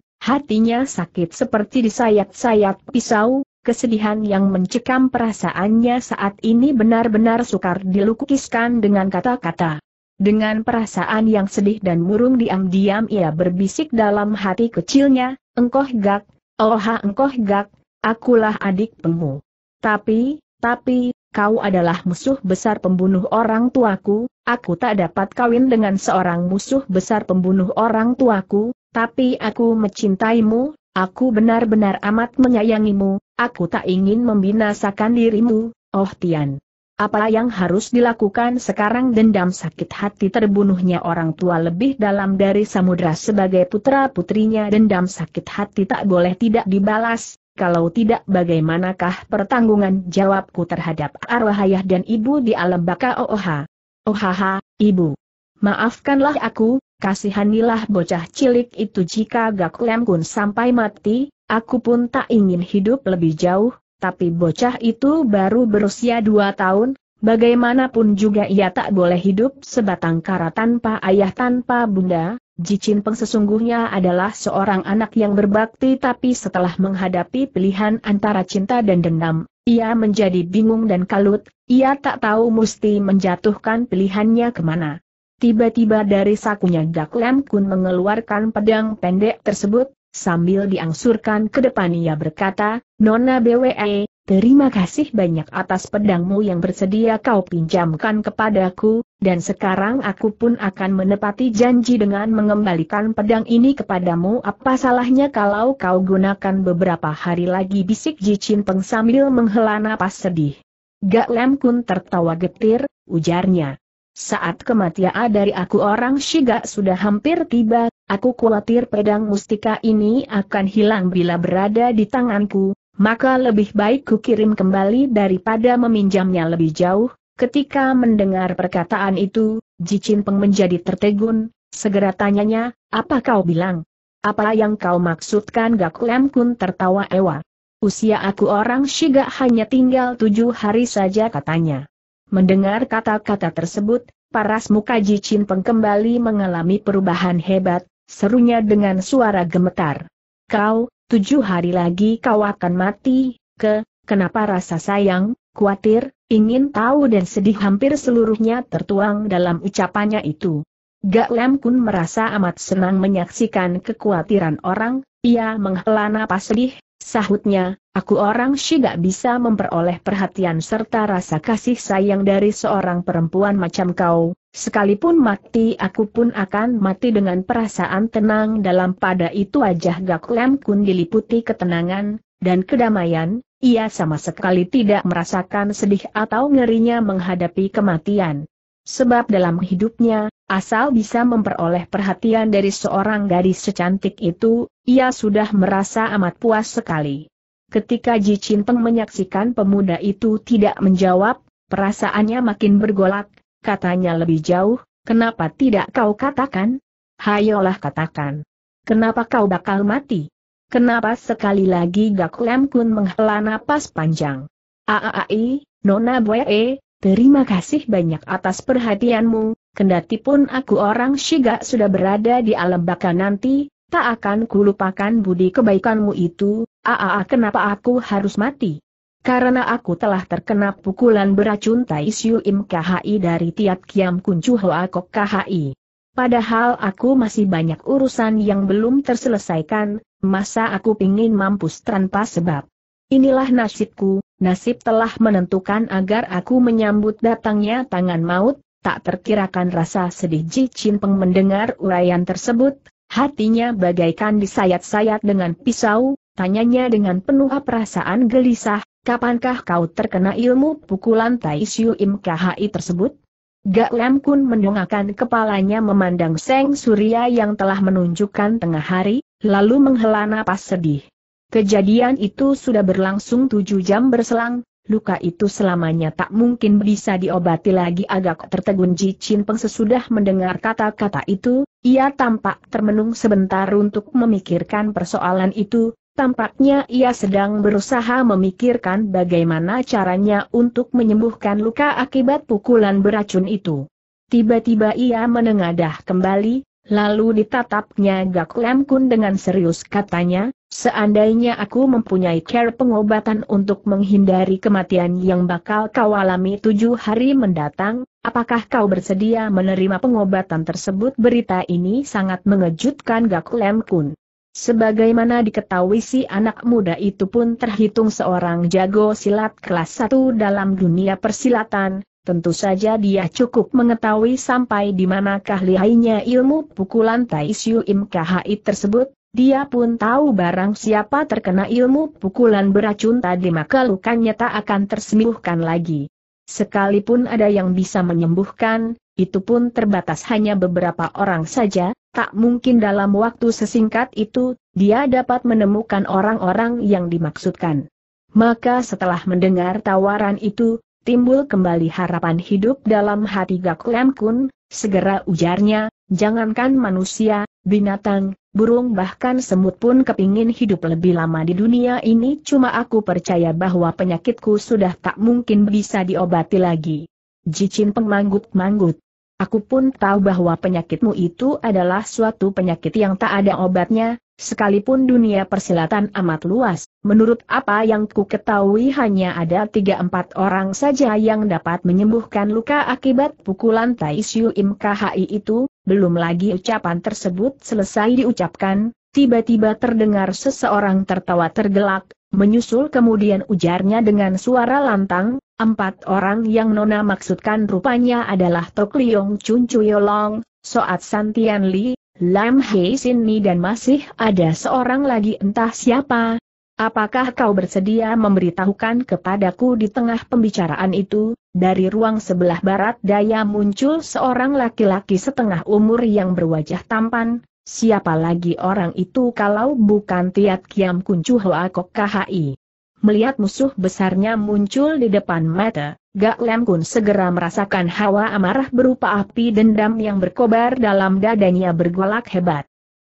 hatinya sakit seperti disayat-sayat pisau, kesedihan yang mencekam perasaannya saat ini benar-benar sukar dilukiskan dengan kata-kata. Dengan perasaan yang sedih dan murung diam-diam ia berbisik dalam hati kecilnya, engkoh gak, oha engkoh gak, akulah adik pemu. Tapi, tapi, kau adalah musuh besar pembunuh orang tuaku, aku tak dapat kawin dengan seorang musuh besar pembunuh orang tuaku, tapi aku mencintaimu, Aku benar-benar amat menyayangimu, aku tak ingin membinasakan dirimu, oh Tian. Apa yang harus dilakukan sekarang dendam sakit hati terbunuhnya orang tua lebih dalam dari samudra sebagai putra-putrinya dendam sakit hati tak boleh tidak dibalas, kalau tidak bagaimanakah pertanggungan jawabku terhadap arwah ayah dan ibu di alam baka ooha. Ohaha, ibu. Maafkanlah aku, kasihanilah bocah cilik itu jika Gak Lem Kun sampai mati, aku pun tak ingin hidup lebih jauh, tapi bocah itu baru berusia dua tahun, bagaimanapun juga ia tak boleh hidup sebatang kara tanpa ayah tanpa bunda, Jicin Peng sesungguhnya adalah seorang anak yang berbakti tapi setelah menghadapi pilihan antara cinta dan dendam, ia menjadi bingung dan kalut, ia tak tahu mesti menjatuhkan pilihannya kemana. Tiba-tiba dari sakunya Gaklem Lem Kun mengeluarkan pedang pendek tersebut, sambil diangsurkan ke depan ia berkata, Nona BWE, terima kasih banyak atas pedangmu yang bersedia kau pinjamkan kepadaku, dan sekarang aku pun akan menepati janji dengan mengembalikan pedang ini kepadamu apa salahnya kalau kau gunakan beberapa hari lagi bisik Jicin Peng sambil menghela napas sedih. Gak Lem Kun tertawa getir, ujarnya, saat kematian dari aku orang Shiga sudah hampir tiba, aku khawatir pedang mustika ini akan hilang bila berada di tanganku, maka lebih baik kukirim kembali daripada meminjamnya lebih jauh. Ketika mendengar perkataan itu, Jicin Peng menjadi tertegun, segera tanyanya, apa kau bilang? Apa yang kau maksudkan Gak Lem Kun tertawa ewa? Usia aku orang Shiga hanya tinggal tujuh hari saja katanya. Mendengar kata-kata tersebut, paras muka Ji Peng kembali mengalami perubahan hebat, serunya dengan suara gemetar. Kau, tujuh hari lagi kau akan mati, ke, kenapa rasa sayang, khawatir, ingin tahu dan sedih hampir seluruhnya tertuang dalam ucapannya itu. Gak Lem Kun merasa amat senang menyaksikan kekhawatiran orang, ia menghela napas sedih, sahutnya, Aku orang sih gak bisa memperoleh perhatian serta rasa kasih sayang dari seorang perempuan macam kau, sekalipun mati aku pun akan mati dengan perasaan tenang dalam pada itu wajah Gak Lem Kun diliputi ketenangan, dan kedamaian, ia sama sekali tidak merasakan sedih atau ngerinya menghadapi kematian. Sebab dalam hidupnya, asal bisa memperoleh perhatian dari seorang gadis secantik itu, ia sudah merasa amat puas sekali. Ketika Ji Cinteng menyaksikan pemuda itu tidak menjawab, perasaannya makin bergolak, katanya lebih jauh, kenapa tidak kau katakan? Hayolah katakan. Kenapa kau bakal mati? Kenapa sekali lagi Gak Lem Kun menghela napas panjang? Aai, Nona Boye, terima kasih banyak atas perhatianmu, kendati pun aku orang Shiga sudah berada di alam baka nanti, tak akan kulupakan budi kebaikanmu itu, Aa, kenapa aku harus mati? Karena aku telah terkena pukulan beracun Tai Siu Im KHI dari Tiat Kiam Kuncu Hoa Kok KHI. Padahal aku masih banyak urusan yang belum terselesaikan, masa aku pingin mampus tanpa sebab. Inilah nasibku, nasib telah menentukan agar aku menyambut datangnya tangan maut, tak terkirakan rasa sedih Ji Chin Peng mendengar uraian tersebut, hatinya bagaikan disayat-sayat dengan pisau, Tanyanya dengan penuh perasaan gelisah, kapankah kau terkena ilmu pukulan Tai Siu Im KHI tersebut? Gak Lam Kun mendongakkan kepalanya memandang Seng Surya yang telah menunjukkan tengah hari, lalu menghela napas sedih. Kejadian itu sudah berlangsung tujuh jam berselang, luka itu selamanya tak mungkin bisa diobati lagi agak tertegun Ji Chin Peng sesudah mendengar kata-kata itu, ia tampak termenung sebentar untuk memikirkan persoalan itu, Tampaknya ia sedang berusaha memikirkan bagaimana caranya untuk menyembuhkan luka akibat pukulan beracun itu. Tiba-tiba ia menengadah kembali, lalu ditatapnya Gak Lam Kun dengan serius katanya, seandainya aku mempunyai care pengobatan untuk menghindari kematian yang bakal kau alami tujuh hari mendatang, apakah kau bersedia menerima pengobatan tersebut? Berita ini sangat mengejutkan Gak Lam Kun. Sebagaimana diketahui si anak muda itu pun terhitung seorang jago silat kelas 1 dalam dunia persilatan, tentu saja dia cukup mengetahui sampai di manakah lihainya ilmu pukulan Tai Siu Im KHI tersebut, dia pun tahu barang siapa terkena ilmu pukulan beracun tadi maka lukanya tak akan tersembuhkan lagi. Sekalipun ada yang bisa menyembuhkan, itu pun terbatas hanya beberapa orang saja, Tak mungkin dalam waktu sesingkat itu, dia dapat menemukan orang-orang yang dimaksudkan. Maka setelah mendengar tawaran itu, timbul kembali harapan hidup dalam hati Gak Lem Kun, segera ujarnya, jangankan manusia, binatang, burung bahkan semut pun kepingin hidup lebih lama di dunia ini cuma aku percaya bahwa penyakitku sudah tak mungkin bisa diobati lagi. Jicin pengmanggut-manggut. Aku pun tahu bahwa penyakitmu itu adalah suatu penyakit yang tak ada obatnya, sekalipun dunia persilatan amat luas. Menurut apa yang ku ketahui hanya ada tiga empat orang saja yang dapat menyembuhkan luka akibat pukulan Tai Siu Im KHI itu, belum lagi ucapan tersebut selesai diucapkan, tiba-tiba terdengar seseorang tertawa tergelak, Menyusul kemudian ujarnya dengan suara lantang, empat orang yang Nona maksudkan rupanya adalah Tok Liong Chun Chuyolong, Soat Santian Li, Lam Hei ni dan masih ada seorang lagi entah siapa. Apakah kau bersedia memberitahukan kepadaku di tengah pembicaraan itu, dari ruang sebelah barat daya muncul seorang laki-laki setengah umur yang berwajah tampan, Siapa lagi orang itu kalau bukan Tiat Kiam Kuncu Hoa Kok KHI? Melihat musuh besarnya muncul di depan mata, Gak Lem Kun segera merasakan hawa amarah berupa api dendam yang berkobar dalam dadanya bergolak hebat.